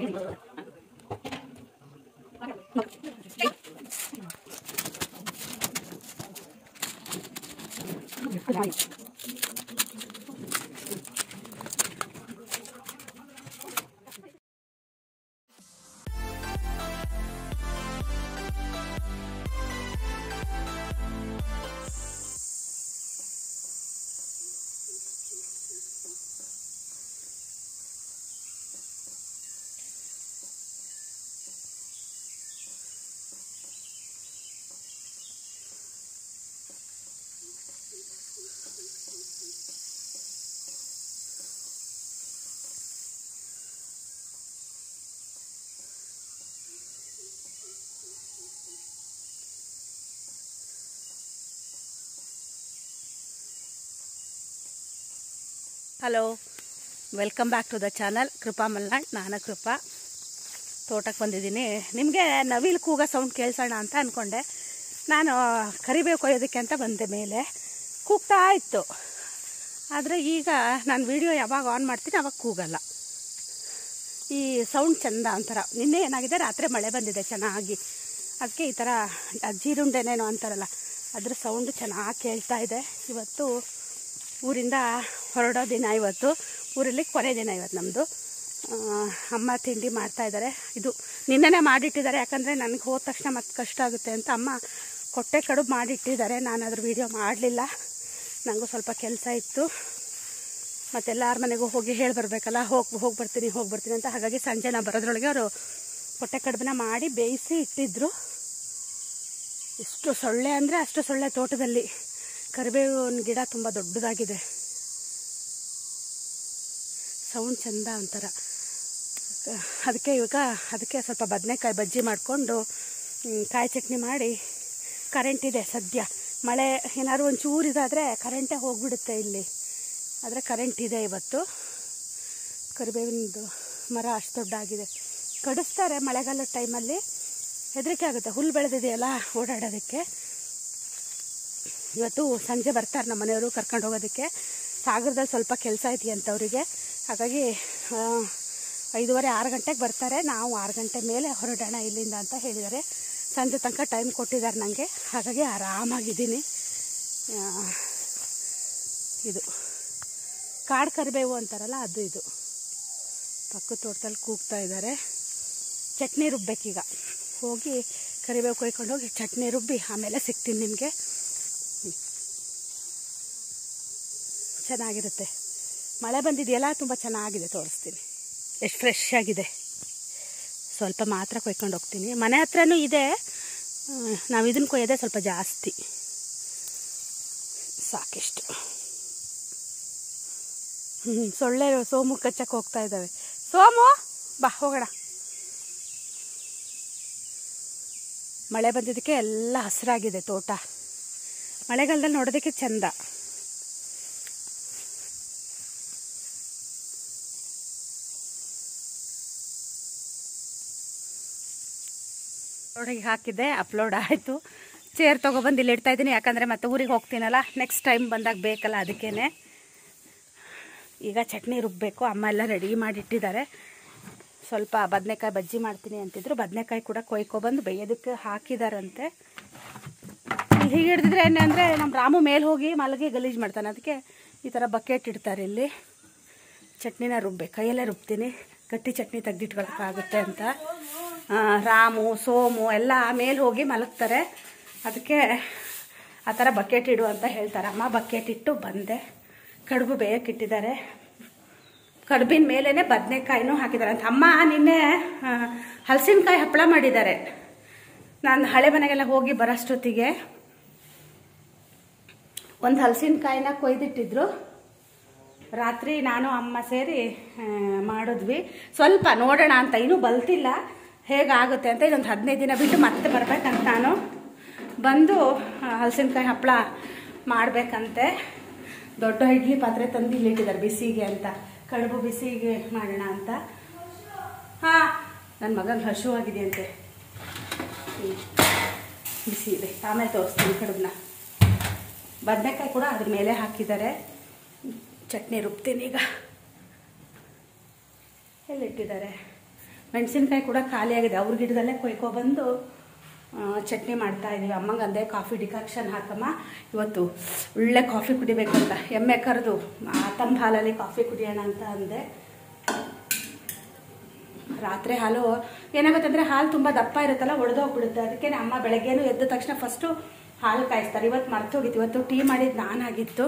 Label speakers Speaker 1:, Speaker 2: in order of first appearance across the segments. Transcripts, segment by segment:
Speaker 1: Thank you. Hello welcome back to the channel Krupa Malnad ನಾನು ಕೃಪಾ ತೋಟಕ್ಕೆ ಬಂದಿದ್ದೀನಿ ನಿಮಗೆ ನವಿಲು ಕೂಗ ಸೌಂಡ್ ಕೇಳಿಸೋಣ ಅಂತ ಅಂದ್ಕೊಂಡೆ ನಾನು ಕರಿಬೇಕು ಕೊಯ್ಯೋದಕ್ಕೆ ಅಂತ ಬಂದೆ ಮೇಲೆ ಕೂಗ್ತಾ ಇತ್ತು ಆದರೆ ಈಗ ನಾನು ವಿಡಿಯೋ ಯಾವಾಗ ಆನ್ ಮಾಡ್ತೀನಿ ಅವಾಗ ಕೂಗಲ್ಲ ಈ ಸೌಂಡ್ ಚೆಂದ ಅಂತಾರ ನಿನ್ನೆ ಏನಾಗಿದೆ ರಾತ್ರಿ ಮಳೆ ಬಂದಿದೆ ಚೆನ್ನಾಗಿ ಅದಕ್ಕೆ ಈ ಥರ ಜೀರುಂಡೆನೇನೋ ಅಂತಾರಲ್ಲ ಅದ್ರ ಸೌಂಡು ಚೆನ್ನಾಗಿ ಕೇಳ್ತಾ ಇದೆ ಇವತ್ತು ಊರಿಂದ ಹೊರಡೋ ದಿನ ಇವತ್ತು ಊರಲ್ಲಿ ಕೊನೆ ದಿನ ಇವತ್ತು ನಮ್ಮದು ಅಮ್ಮ ತಿಂಡಿ ಮಾಡ್ತಾಯಿದ್ದಾರೆ ಇದು ನಿನ್ನೆನೇ ಮಾಡಿಟ್ಟಿದ್ದಾರೆ ಯಾಕಂದರೆ ನನಗೆ ಹೋದ ತಕ್ಷಣ ಮತ್ತೆ ಕಷ್ಟ ಆಗುತ್ತೆ ಅಂತ ಅಮ್ಮ ಕೊಟ್ಟೆ ಕಡುಬು ಮಾಡಿಟ್ಟಿದ್ದಾರೆ ನಾನು ಅದ್ರ ವೀಡಿಯೋ ಮಾಡಲಿಲ್ಲ ನನಗೂ ಸ್ವಲ್ಪ ಕೆಲಸ ಇತ್ತು ಮತ್ತೆಲ್ಲಾರ ಮನೆಗೂ ಹೋಗಿ ಹೇಳಿ ಬರಬೇಕಲ್ಲ ಹೋಗಿ ಹೋಗಿ ಬರ್ತೀನಿ ಹೋಗಿ ಬರ್ತೀನಿ ಅಂತ ಹಾಗಾಗಿ ಸಂಜೆ ನಾನು ಬರೋದ್ರೊಳಗೆ ಅವರು ಕೊಟ್ಟೆ ಕಡುಬನ್ನ ಮಾಡಿ ಬೇಯಿಸಿ ಇಟ್ಟಿದ್ದರು ಎಷ್ಟು ಸೊಳ್ಳೆ ಅಂದರೆ ಅಷ್ಟು ಸೊಳ್ಳೆ ತೋಟದಲ್ಲಿ ಕರಿಬೇವಿನ ಗಿಡ ತುಂಬ ದೊಡ್ಡದಾಗಿದೆ ಸೌಂಡ್ ಚೆಂದ ಒಂಥರ ಅದಕ್ಕೆ ಇವಾಗ ಅದಕ್ಕೆ ಸ್ವಲ್ಪ ಬದನೆಕಾಯಿ ಬಜ್ಜಿ ಮಾಡಿಕೊಂಡು ಕಾಯಿ ಚಟ್ನಿ ಮಾಡಿ ಕರೆಂಟ್ ಇದೆ ಸದ್ಯ ಮಳೆ ಏನಾದ್ರು ಒಂಚೂರು ಇದಾದರೆ ಕರೆಂಟೇ ಹೋಗಿಬಿಡುತ್ತೆ ಇಲ್ಲಿ ಆದರೆ ಕರೆಂಟ್ ಇದೆ ಇವತ್ತು ಕರಿಬೇವಿನದು ಮರ ಅಷ್ಟು ದೊಡ್ಡಾಗಿದೆ ಕಡಿಸ್ತಾರೆ ಮಳೆಗಾಲದ ಟೈಮಲ್ಲಿ ಹೆದರಿಕೆ ಆಗುತ್ತೆ ಹುಲ್ಲು ಬೆಳೆದಿದೆಯಲ್ಲ ಓಡಾಡೋದಕ್ಕೆ ಇವತ್ತು ಸಂಜೆ ಬರ್ತಾರೆ ನಮ್ಮ ಮನೆಯವರು ಕರ್ಕೊಂಡು ಹೋಗೋದಕ್ಕೆ ಸಾಗರದಲ್ಲಿ ಸ್ವಲ್ಪ ಕೆಲಸ ಅಂತ ಅವರಿಗೆ ಹಾಗಾಗಿ ಐದೂವರೆ ಆರು ಗಂಟೆಗೆ ಬರ್ತಾರೆ ನಾವು ಆರು ಗಂಟೆ ಮೇಲೆ ಹೊರಡೋಣ ಇಲ್ಲಿಂದ ಅಂತ ಹೇಳಿದ್ದಾರೆ ಸಂಜೆ ತನಕ ಟೈಮ್ ಕೊಟ್ಟಿದ್ದಾರೆ ನನಗೆ ಹಾಗಾಗಿ ಆರಾಮಾಗಿದ್ದೀನಿ ಇದು ಕಾಡು ಕರಿಬೇವು ಅಂತಾರಲ್ಲ ಅದು ಇದು ಪಕ್ಕದ ತೋಟದಲ್ಲಿ ಕೂಗ್ತಾ ಇದ್ದಾರೆ ಚಟ್ನಿ ರುಬ್ಬೇಕೀಗ ಹೋಗಿ ಕರಿಬೇವು ಕೊಯ್ಕೊಂಡು ಹೋಗಿ ಚಟ್ನಿ ರುಬ್ಬಿ ಆಮೇಲೆ ಸಿಗ್ತೀನಿ ನಿಮಗೆ ಚೆನ್ನಾಗಿರುತ್ತೆ ಮಳೆ ಬಂದಿದೆಯಲ್ಲ ತುಂಬ ಚೆನ್ನಾಗಿದೆ ತೋರಿಸ್ತೀನಿ ಎಷ್ಟು ಫ್ರೆಶ್ ಆಗಿದೆ ಸ್ವಲ್ಪ ಮಾತ್ರ ಕೊಯ್ಕೊಂಡು ಹೋಗ್ತೀನಿ ಮನೆ ಹತ್ರನೂ ಇದೆ ನಾವು ಇದನ್ನು ಕೊಯ್ಯೋದೆ ಸ್ವಲ್ಪ ಜಾಸ್ತಿ ಸಾಕಿಷ್ಟು ಹ್ಞೂ ಸೊಳ್ಳೆ ಸೋಮು ಕಚ್ಚಕ್ಕೆ ಹೋಗ್ತಾ ಇದ್ದಾವೆ ಸೋಮು ಬಾ ಹೋಗೋಣ ಮಳೆ ಬಂದಿದ್ದಕ್ಕೆ ಎಲ್ಲ ಹಸಿರಾಗಿದೆ ತೋಟ ಮಳೆಗಾಲದಲ್ಲಿ ನೋಡೋದಕ್ಕೆ ಚೆಂದ ಒಳಗೆ ಹಾಕಿದ್ದೆ ಅಪ್ಲೋಡ್ ಆಯಿತು ಚೇರ್ ತೊಗೊಬಂದು ಇಲ್ಲಿ ಇಡ್ತಾ ಇದ್ದೀನಿ ಯಾಕಂದರೆ ಮತ್ತೆ ಊರಿಗೆ ಹೋಗ್ತೀನಲ್ಲ ನೆಕ್ಸ್ಟ್ ಟೈಮ್ ಬಂದಾಗ ಬೇಕಲ್ಲ ಅದಕ್ಕೇ ಈಗ ಚಟ್ನಿ ರುಬ್ಬಬೇಕು ಅಮ್ಮ ಎಲ್ಲ ರೆಡಿ ಮಾಡಿಟ್ಟಿದ್ದಾರೆ ಸ್ವಲ್ಪ ಬದನೆಕಾಯಿ ಬಜ್ಜಿ ಮಾಡ್ತೀನಿ ಅಂತಿದ್ರು ಬದನೆಕಾಯಿ ಕೂಡ ಕೊಯ್ಕೊಬಂದು ಬೇಯೋದಕ್ಕೆ ಹಾಕಿದಾರಂತೆ ಇಲ್ಲಿ ಹೀಗೆ ಹಿಡಿದ್ರೆ ಏನೇ ಅಂದರೆ ನಮ್ಮ ರಾಮು ಮೇಲೆ ಹೋಗಿ ಮಲಗಿ ಗಲೀಜು ಮಾಡ್ತಾನೆ ಅದಕ್ಕೆ ಈ ಥರ ಬಕೆಟ್ ಇಡ್ತಾರೆ ಇಲ್ಲಿ ಚಟ್ನಿನ ರುಬ್ಬೆ ಕೈಯಲ್ಲೇ ರುಬ್ತೀನಿ ಗಟ್ಟಿ ಚಟ್ನಿ ತೆಗ್ದಿಟ್ಕೊಳಕ್ಕಾಗುತ್ತೆ ಅಂತ ರಾಮು ಸೋಮು ಎಲ್ಲ ಮೇಲೆ ಹೋಗಿ ಮಲಗ್ತಾರೆ ಅದಕ್ಕೆ ಆ ಥರ ಬಕೆಟ್ ಇಡು ಅಂತ ಹೇಳ್ತಾರೆ ಅಮ್ಮ ಬಕೆಟ್ ಇಟ್ಟು ಬಂದೆ ಕಡುಬು ಇಟ್ಟಿದ್ದಾರೆ ಕಡುಬಿನ ಮೇಲೇ ಬದನೆಕಾಯಿನೂ ಹಾಕಿದ್ದಾರೆ ಅಂತ ಅಮ್ಮ ನಿನ್ನೆ ಹಲಸಿನಕಾಯಿ ಹಪ್ಪಳ ಮಾಡಿದ್ದಾರೆ ನಾನು ಹಳೆ ಮನೆಗೆಲ್ಲ ಹೋಗಿ ಬರೋಷ್ಟೊತ್ತಿಗೆ ಒಂದು ಹಲಸಿನಕಾಯಿನ ಕೊಯ್ದಿಟ್ಟಿದ್ರು ರಾತ್ರಿ ನಾನು ಅಮ್ಮ ಸೇರಿ ಮಾಡಿದ್ವಿ ಸ್ವಲ್ಪ ನೋಡೋಣ ಅಂತ ಇನ್ನೂ ಬಲ್ತಿಲ್ಲ ಹೇಗಾಗುತ್ತೆ ಅಂತ ಇದೊಂದು ಹದಿನೈದು ದಿನ ಬಿಟ್ಟು ಮತ್ತೆ ಬರಬೇಕಂತ ನಾನು ಬಂದು ಹಲಸಿನಕಾಯಿ ಹಪ್ಪಳ ಮಾಡಬೇಕಂತೆ ದೊಡ್ಡ ಇಡ್ಲಿ ಪಾತ್ರೆ ತಂದು ಇಲ್ಲಿಟ್ಟಿದ್ದಾರೆ ಬಿಸಿಗೆ ಅಂತ ಕಡುಬು ಬಿಸಿಗೆ ಮಾಡೋಣ ಅಂತ ಹಾಂ ನನ್ನ ಮಗನ ಆಗಿದೆಯಂತೆ ಬಿಸಿ ಇದೆ ಆಮೇಲೆ ತೋರಿಸ್ತೀನಿ ಕಡುಬನ್ನ ಬದನೆಕಾಯಿ ಕೂಡ ಅದ್ರ ಮೇಲೆ ಹಾಕಿದ್ದಾರೆ ಚಟ್ನಿ ರುಬ್ತೀನಿ ಈಗ ಎಲ್ಲಿಟ್ಟಿದ್ದಾರೆ ಮೆಣಸಿನ್ಕಾಯಿ ಕೂಡ ಖಾಲಿ ಆಗಿದೆ ಅವ್ರ ಗಿಡದಲ್ಲೇ ಕೊಯ್ಕೊಬಂದು ಚಟ್ನಿ ಮಾಡ್ತಾ ಇದೀವಿ ಅಮ್ಮಂಗೆ ಅಂದೆ ಕಾಫಿ ಡಿಕಾಕ್ಷನ್ ಹಾಕಮ್ಮ ಇವತ್ತು ಒಳ್ಳೆ ಕಾಫಿ ಕುಡಿಬೇಕಂತ ಎಮ್ಮೆ ಕರೆದು ತಮ್ಮ ಹಾಲಲ್ಲಿ ಕಾಫಿ ಕುಡಿಯೋಣ ಅಂತ ಅಂದೆ ರಾತ್ರಿ ಹಾಲು ಏನಾಗುತ್ತೆ ಅಂದರೆ ಹಾಲು ತುಂಬ ದಪ್ಪ ಇರುತ್ತಲ್ಲ ಒಡೆದೋಗ್ಬಿಡುತ್ತೆ ಅದಕ್ಕೆ ಅಮ್ಮ ಬೆಳಗ್ಗೆಯೂ ಎದ್ದ ತಕ್ಷಣ ಫಸ್ಟು ಹಾಲು ಕಾಯಿಸ್ತಾರೆ ಇವತ್ತು ಮರ್ತು ಹೋಗಿತ್ತು ಇವತ್ತು ಟೀ ಮಾಡಿದ್ದು ನಾನಾಗಿತ್ತು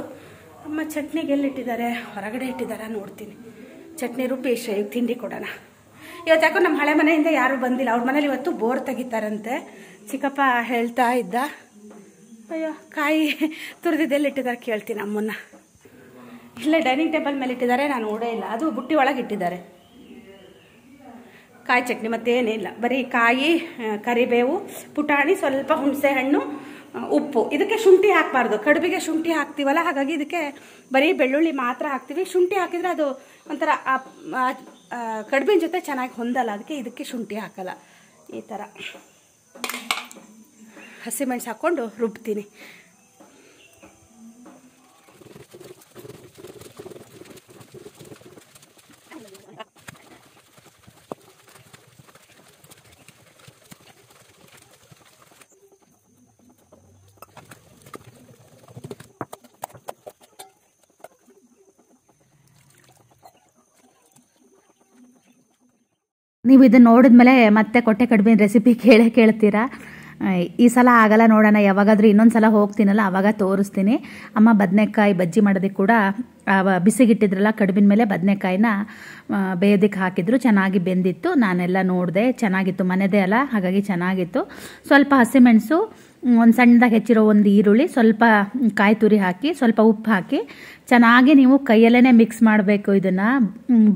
Speaker 1: ಅಮ್ಮ ಚಟ್ನಿಗೆ ಎಲ್ಲಿಟ್ಟಿದ್ದಾರೆ ಹೊರಗಡೆ ಇಟ್ಟಿದ್ದಾರೆ ನೋಡ್ತೀನಿ ಚಟ್ನಿ ರುಬ್ಬಿ ತಿಂಡಿ ಕೊಡೋಣ ಇವತ್ತು ಯಾಕೋ ನಮ್ಮ ಹಳೆ ಮನೆಯಿಂದ ಯಾರೂ ಬಂದಿಲ್ಲ ಅವ್ರ ಮನೇಲಿ ಇವತ್ತು ಬೋರ್ ತೆಗಿತಾರಂತೆ ಚಿಕ್ಕಪ್ಪ ಹೇಳ್ತಾ ಇದ್ದ ಅಯ್ಯೋ ಕಾಯಿ ಇಟ್ಟಿದ್ದಾರೆ ಕೇಳ್ತೀನಿ ಅಮ್ಮನ್ನ ಇಲ್ಲ ಡೈನಿಂಗ್ ಟೇಬಲ್ ಮೇಲೆ ಇಟ್ಟಿದ್ದಾರೆ ನಾನು ಓಡೇ ಇಲ್ಲ ಅದು ಬುಟ್ಟಿ ಒಳಗೆ ಇಟ್ಟಿದ್ದಾರೆ ಕಾಯಿ ಚಟ್ನಿ ಮತ್ತೇನಿಲ್ಲ ಬರೀ ಕಾಯಿ ಕರಿಬೇವು ಪುಟಾಣಿ ಸ್ವಲ್ಪ ಹುಣಸೆ ಹಣ್ಣು ಉಪ್ಪು ಇದಕ್ಕೆ ಶುಂಠಿ ಹಾಕಬಾರ್ದು ಕಡುಬಿಗೆ ಶುಂಠಿ ಹಾಕ್ತೀವಲ್ಲ ಹಾಗಾಗಿ ಇದಕ್ಕೆ ಬರೀ ಬೆಳ್ಳುಳ್ಳಿ ಮಾತ್ರ ಹಾಕ್ತೀವಿ ಶುಂಠಿ ಹಾಕಿದರೆ ಅದು ಒಂಥರ ಕಡಿಮೆ ಜೊತೆ ಚೆನ್ನಾಗಿ ಹೊಂದಲ್ಲ ಅದಕ್ಕೆ ಇದಕ್ಕೆ ಶುಂಠಿ ಹಾಕಲ್ಲ ಈ ಥರ ಹಸಿಮೆಣ್ಸು ಹಾಕ್ಕೊಂಡು ರುಬ್ತೀನಿ ನೀವು ಇದನ್ನು ನೋಡಿದ್ಮೇಲೆ ಮತ್ತೆ ಕೊಟ್ಟೆ ಕಡಿಮೆ ರೆಸಿಪಿ ಕೇಳೇ ಕೇಳ್ತೀರಾ ಈ ಸಲ ಆಗಲ್ಲ ನೋಡೋಣ ಯಾವಾಗಾದರೂ ಇನ್ನೊಂದು ಸಲ ಹೋಗ್ತೀನಲ್ಲ ಆವಾಗ ತೋರಿಸ್ತೀನಿ ಅಮ್ಮ ಬದನೆಕಾಯಿ ಬಜ್ಜಿ ಮಾಡೋದಕ್ಕೆ ಕೂಡ ಬಿಸಿಗಿಟ್ಟಿದ್ರಲ್ಲ ಕಡುಬಿನ ಮೇಲೆ ಬದನೆಕಾಯಿನ ಬೇಯೋದಕ್ಕೆ ಹಾಕಿದ್ರು ಚೆನ್ನಾಗಿ ಬೆಂದಿತ್ತು ನಾನೆಲ್ಲ ನೋಡಿದೆ ಚೆನ್ನಾಗಿತ್ತು ಮನೆದೇ ಅಲ್ಲ ಹಾಗಾಗಿ ಚೆನ್ನಾಗಿತ್ತು ಸ್ವಲ್ಪ ಹಸಿಮೆಣಸು ಒಂದು ಸಣ್ಣದಾಗಿ ಹೆಚ್ಚಿರೋ ಒಂದು ಈರುಳ್ಳಿ ಸ್ವಲ್ಪ ಕಾಯಿ ತುರಿ ಹಾಕಿ ಸ್ವಲ್ಪ ಉಪ್ಪು ಹಾಕಿ ಚೆನ್ನಾಗಿ ನೀವು ಕೈಯಲ್ಲೇ ಮಿಕ್ಸ್ ಮಾಡಬೇಕು ಇದನ್ನು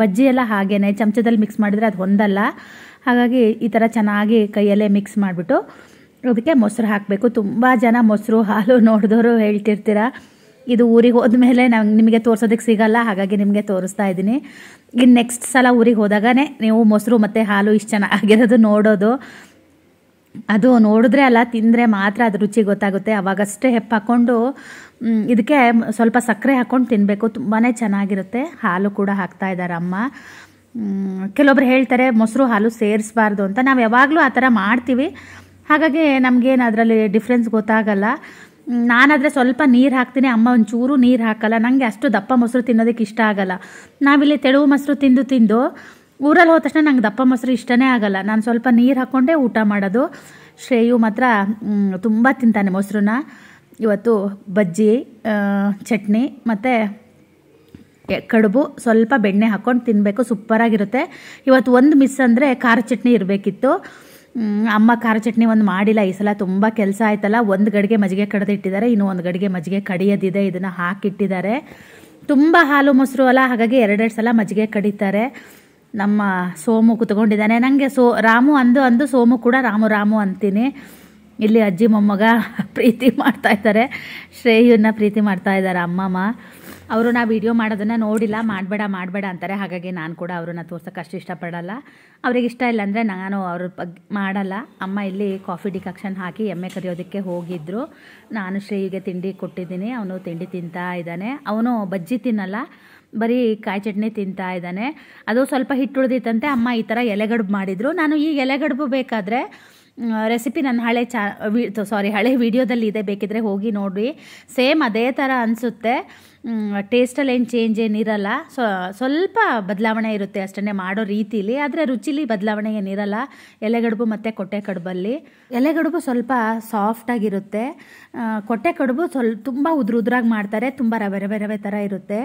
Speaker 1: ಬಜ್ಜಿ ಎಲ್ಲ ಹಾಗೇ ಚಮಚದಲ್ಲಿ ಮಿಕ್ಸ್ ಮಾಡಿದರೆ ಅದು ಹೊಂದಲ್ಲ ಹಾಗಾಗಿ ಈ ಥರ ಚೆನ್ನಾಗಿ ಕೈಯಲ್ಲೇ ಮಿಕ್ಸ್ ಮಾಡಿಬಿಟ್ಟು ಅದಕ್ಕೆ ಮೊಸರು ಹಾಕಬೇಕು ತುಂಬ ಜನ ಮೊಸರು ಹಾಲು ನೋಡಿದವರು ಹೇಳ್ತಿರ್ತೀರ ಇದು ಊರಿಗೆ ಮೇಲೆ ನಂಗೆ ನಿಮಗೆ ತೋರಿಸೋದಕ್ಕೆ ಸಿಗಲ್ಲ ಹಾಗಾಗಿ ನಿಮಗೆ ತೋರಿಸ್ತಾ ಇದ್ದೀನಿ ಇನ್ನು ನೆಕ್ಸ್ಟ್ ಸಲ ಊರಿಗೆ ಹೋದಾಗನೇ ನೀವು ಮೊಸರು ಮತ್ತು ಹಾಲು ಇಷ್ಟು ಚೆನ್ನಾಗಿರೋದು ನೋಡೋದು ಅದು ನೋಡಿದ್ರೆ ಅಲ್ಲ ತಿಂದರೆ ಮಾತ್ರ ಅದು ರುಚಿ ಗೊತ್ತಾಗುತ್ತೆ ಅವಾಗಷ್ಟೇ ಹೆಪ್ಪಾಕೊಂಡು ಇದಕ್ಕೆ ಸ್ವಲ್ಪ ಸಕ್ಕರೆ ಹಾಕ್ಕೊಂಡು ತಿನ್ನಬೇಕು ತುಂಬಾ ಚೆನ್ನಾಗಿರುತ್ತೆ ಹಾಲು ಕೂಡ ಹಾಕ್ತಾ ಇದ್ದಾರೆ ಅಮ್ಮ ಕೆಲವೊಬ್ರು ಹೇಳ್ತಾರೆ ಮೊಸರು ಹಾಲು ಸೇರಿಸಬಾರ್ದು ಅಂತ ನಾವು ಯಾವಾಗಲೂ ಆ ಥರ ಮಾಡ್ತೀವಿ ಹಾಗಾಗಿ ನಮಗೇನು ಅದರಲ್ಲಿ ಡಿಫ್ರೆನ್ಸ್ ಗೊತ್ತಾಗಲ್ಲ ನಾನಾದರೆ ಸ್ವಲ್ಪ ನೀರು ಹಾಕ್ತೀನಿ ಅಮ್ಮ ಒಂಚೂರು ನೀರು ಹಾಕಲ್ಲ ನನಗೆ ಅಷ್ಟು ದಪ್ಪ ಮೊಸರು ತಿನ್ನೋದಕ್ಕೆ ಇಷ್ಟ ಆಗಲ್ಲ ನಾವಿಲ್ಲಿ ತೆಳುವು ಮೊಸರು ತಿಂದು ತಿಂದು ಊರಲ್ಲಿ ಹೋದ ತಕ್ಷಣ ನಂಗೆ ದಪ್ಪ ಮೊಸರು ಇಷ್ಟನೇ ಆಗಲ್ಲ ನಾನು ಸ್ವಲ್ಪ ನೀರು ಹಾಕ್ಕೊಂಡೇ ಊಟ ಮಾಡೋದು ಶ್ರೇಯು ಮಾತ್ರ ತುಂಬ ತಿಂತಾನೆ ಮೊಸರನ್ನ ಇವತ್ತು ಬಜ್ಜಿ ಚಟ್ನಿ ಮತ್ತು ಕಡುಬು ಸ್ವಲ್ಪ ಬೆಣ್ಣೆ ಹಾಕ್ಕೊಂಡು ತಿನ್ನಬೇಕು ಸೂಪರಾಗಿರುತ್ತೆ ಇವತ್ತು ಒಂದು ಮಿಸ್ ಅಂದರೆ ಖಾರ ಚಟ್ನಿ ಇರಬೇಕಿತ್ತು ಅಮ್ಮ ಖಾರ ಚಟ್ನಿ ಒಂದು ಮಾಡಿಲ್ಲ ಈ ಸಲ ತುಂಬ ಕೆಲಸ ಆಯ್ತಲ್ಲ ಒಂದು ಗಡಿಗೆ ಮಜ್ಜಿಗೆ ಕಡ್ದಿಟ್ಟಿದ್ದಾರೆ ಇನ್ನೂ ಒಂದು ಗಡಿಗೆ ಮಜ್ಜಿಗೆ ಕಡಿಯೋದಿದೆ ಇದನ್ನು ಹಾಕಿಟ್ಟಿದ್ದಾರೆ ತುಂಬ ಹಾಲು ಮೊಸರು ಅಲ್ಲ ಹಾಗಾಗಿ ಎರಡೆರಡು ಸಲ ಮಜ್ಜಿಗೆ ಕಡಿತಾರೆ ನಮ್ಮ ಸೋಮು ಕೂತ್ಕೊಂಡಿದ್ದಾನೆ ನನಗೆ ಸೋ ರಾಮು ಅಂದು ಅಂದು ಸೋಮು ಕೂಡ ರಾಮು ರಾಮು ಅಂತೀನಿ ಇಲ್ಲಿ ಅಜ್ಜಿ ಮೊಮ್ಮಗ ಪ್ರೀತಿ ಮಾಡ್ತಾ ಇದ್ದಾರೆ ಶ್ರೇಯನ್ನ ಪ್ರೀತಿ ಮಾಡ್ತಾ ಇದ್ದಾರೆ ಅಮ್ಮಮ್ಮ ಅವರು ನಾ ವಿಡಿಯೋ ಮಾಡೋದನ್ನು ನೋಡಿಲ್ಲ ಮಾಡಬೇಡ ಮಾಡಬೇಡ ಅಂತಾರೆ ಹಾಗಾಗಿ ನಾನು ಕೂಡ ಅವ್ರನ್ನ ತೋರ್ಸೋಕೆ ಅಷ್ಟು ಇಷ್ಟಪಡಲ್ಲ ಅವ್ರಿಗೆ ಇಷ್ಟ ಇಲ್ಲ ಅಂದರೆ ನಾನು ಅವ್ರ ಬಗ್ಗೆ ಮಾಡಲ್ಲ ಅಮ್ಮ ಇಲ್ಲಿ ಕಾಫಿ ಡಿಕಾಕ್ಷನ್ ಹಾಕಿ ಎಮ್ಮೆ ಕರೆಯೋದಕ್ಕೆ ಹೋಗಿದ್ದರು ನಾನು ಶ್ರೇಯಿಗೆ ತಿಂಡಿ ಕೊಟ್ಟಿದ್ದೀನಿ ಅವನು ತಿಂಡಿ ತಿಂತಾ ಇದ್ದಾನೆ ಅವನು ಬಜ್ಜಿ ತಿನ್ನಲ್ಲ ಬರೀ ಕಾಯಿ ಚಟ್ನಿ ತಿಂತಾ ಇದ್ದಾನೆ ಅದು ಸ್ವಲ್ಪ ಹಿಟ್ಟು ಉಳಿದಿತ್ತಂತೆ ಅಮ್ಮ ಈ ಥರ ಎಲೆಗಡುಬು ಮಾಡಿದರು ನಾನು ಈ ಎಲೆಗಡುಬು ಬೇಕಾದರೆ ರೆಸಿಪಿ ನನ್ನ ಹಳೆ ಚಾ ವಿ ಸಾರಿ ಹಳೆ ವಿಡಿಯೋದಲ್ಲಿ ಇದೆ ಬೇಕಿದ್ರೆ ಹೋಗಿ ನೋಡಿ ಸೇಮ್ ಅದೇ ಥರ ಅನಿಸುತ್ತೆ ಟೇಸ್ಟಲ್ಲಿ ಏನು ಚೇಂಜ್ ಏನಿರಲ್ಲ ಸೊ ಸ್ವಲ್ಪ ಬದಲಾವಣೆ ಇರುತ್ತೆ ಅಷ್ಟೇ ಮಾಡೋ ರೀತಿಲಿ ಆದರೆ ರುಚಿಲಿ ಬದಲಾವಣೆ ಏನಿರಲ್ಲ ಎಲೆಗಡುಬು ಮತ್ತು ಕೊಟ್ಟೆ ಕಡುಬಲ್ಲಿ ಎಲೆಗಡುಬು ಸ್ವಲ್ಪ ಸಾಫ್ಟಾಗಿರುತ್ತೆ ಕೊಟ್ಟೆ ಕಡುಬು ಸ್ವಲ್ಪ ತುಂಬ ಉದುರು ಉದ್ರಾಗಿ ಮಾಡ್ತಾರೆ ತುಂಬ ರವೆ ರವೆ ರವೆ ಥರ ಇರುತ್ತೆ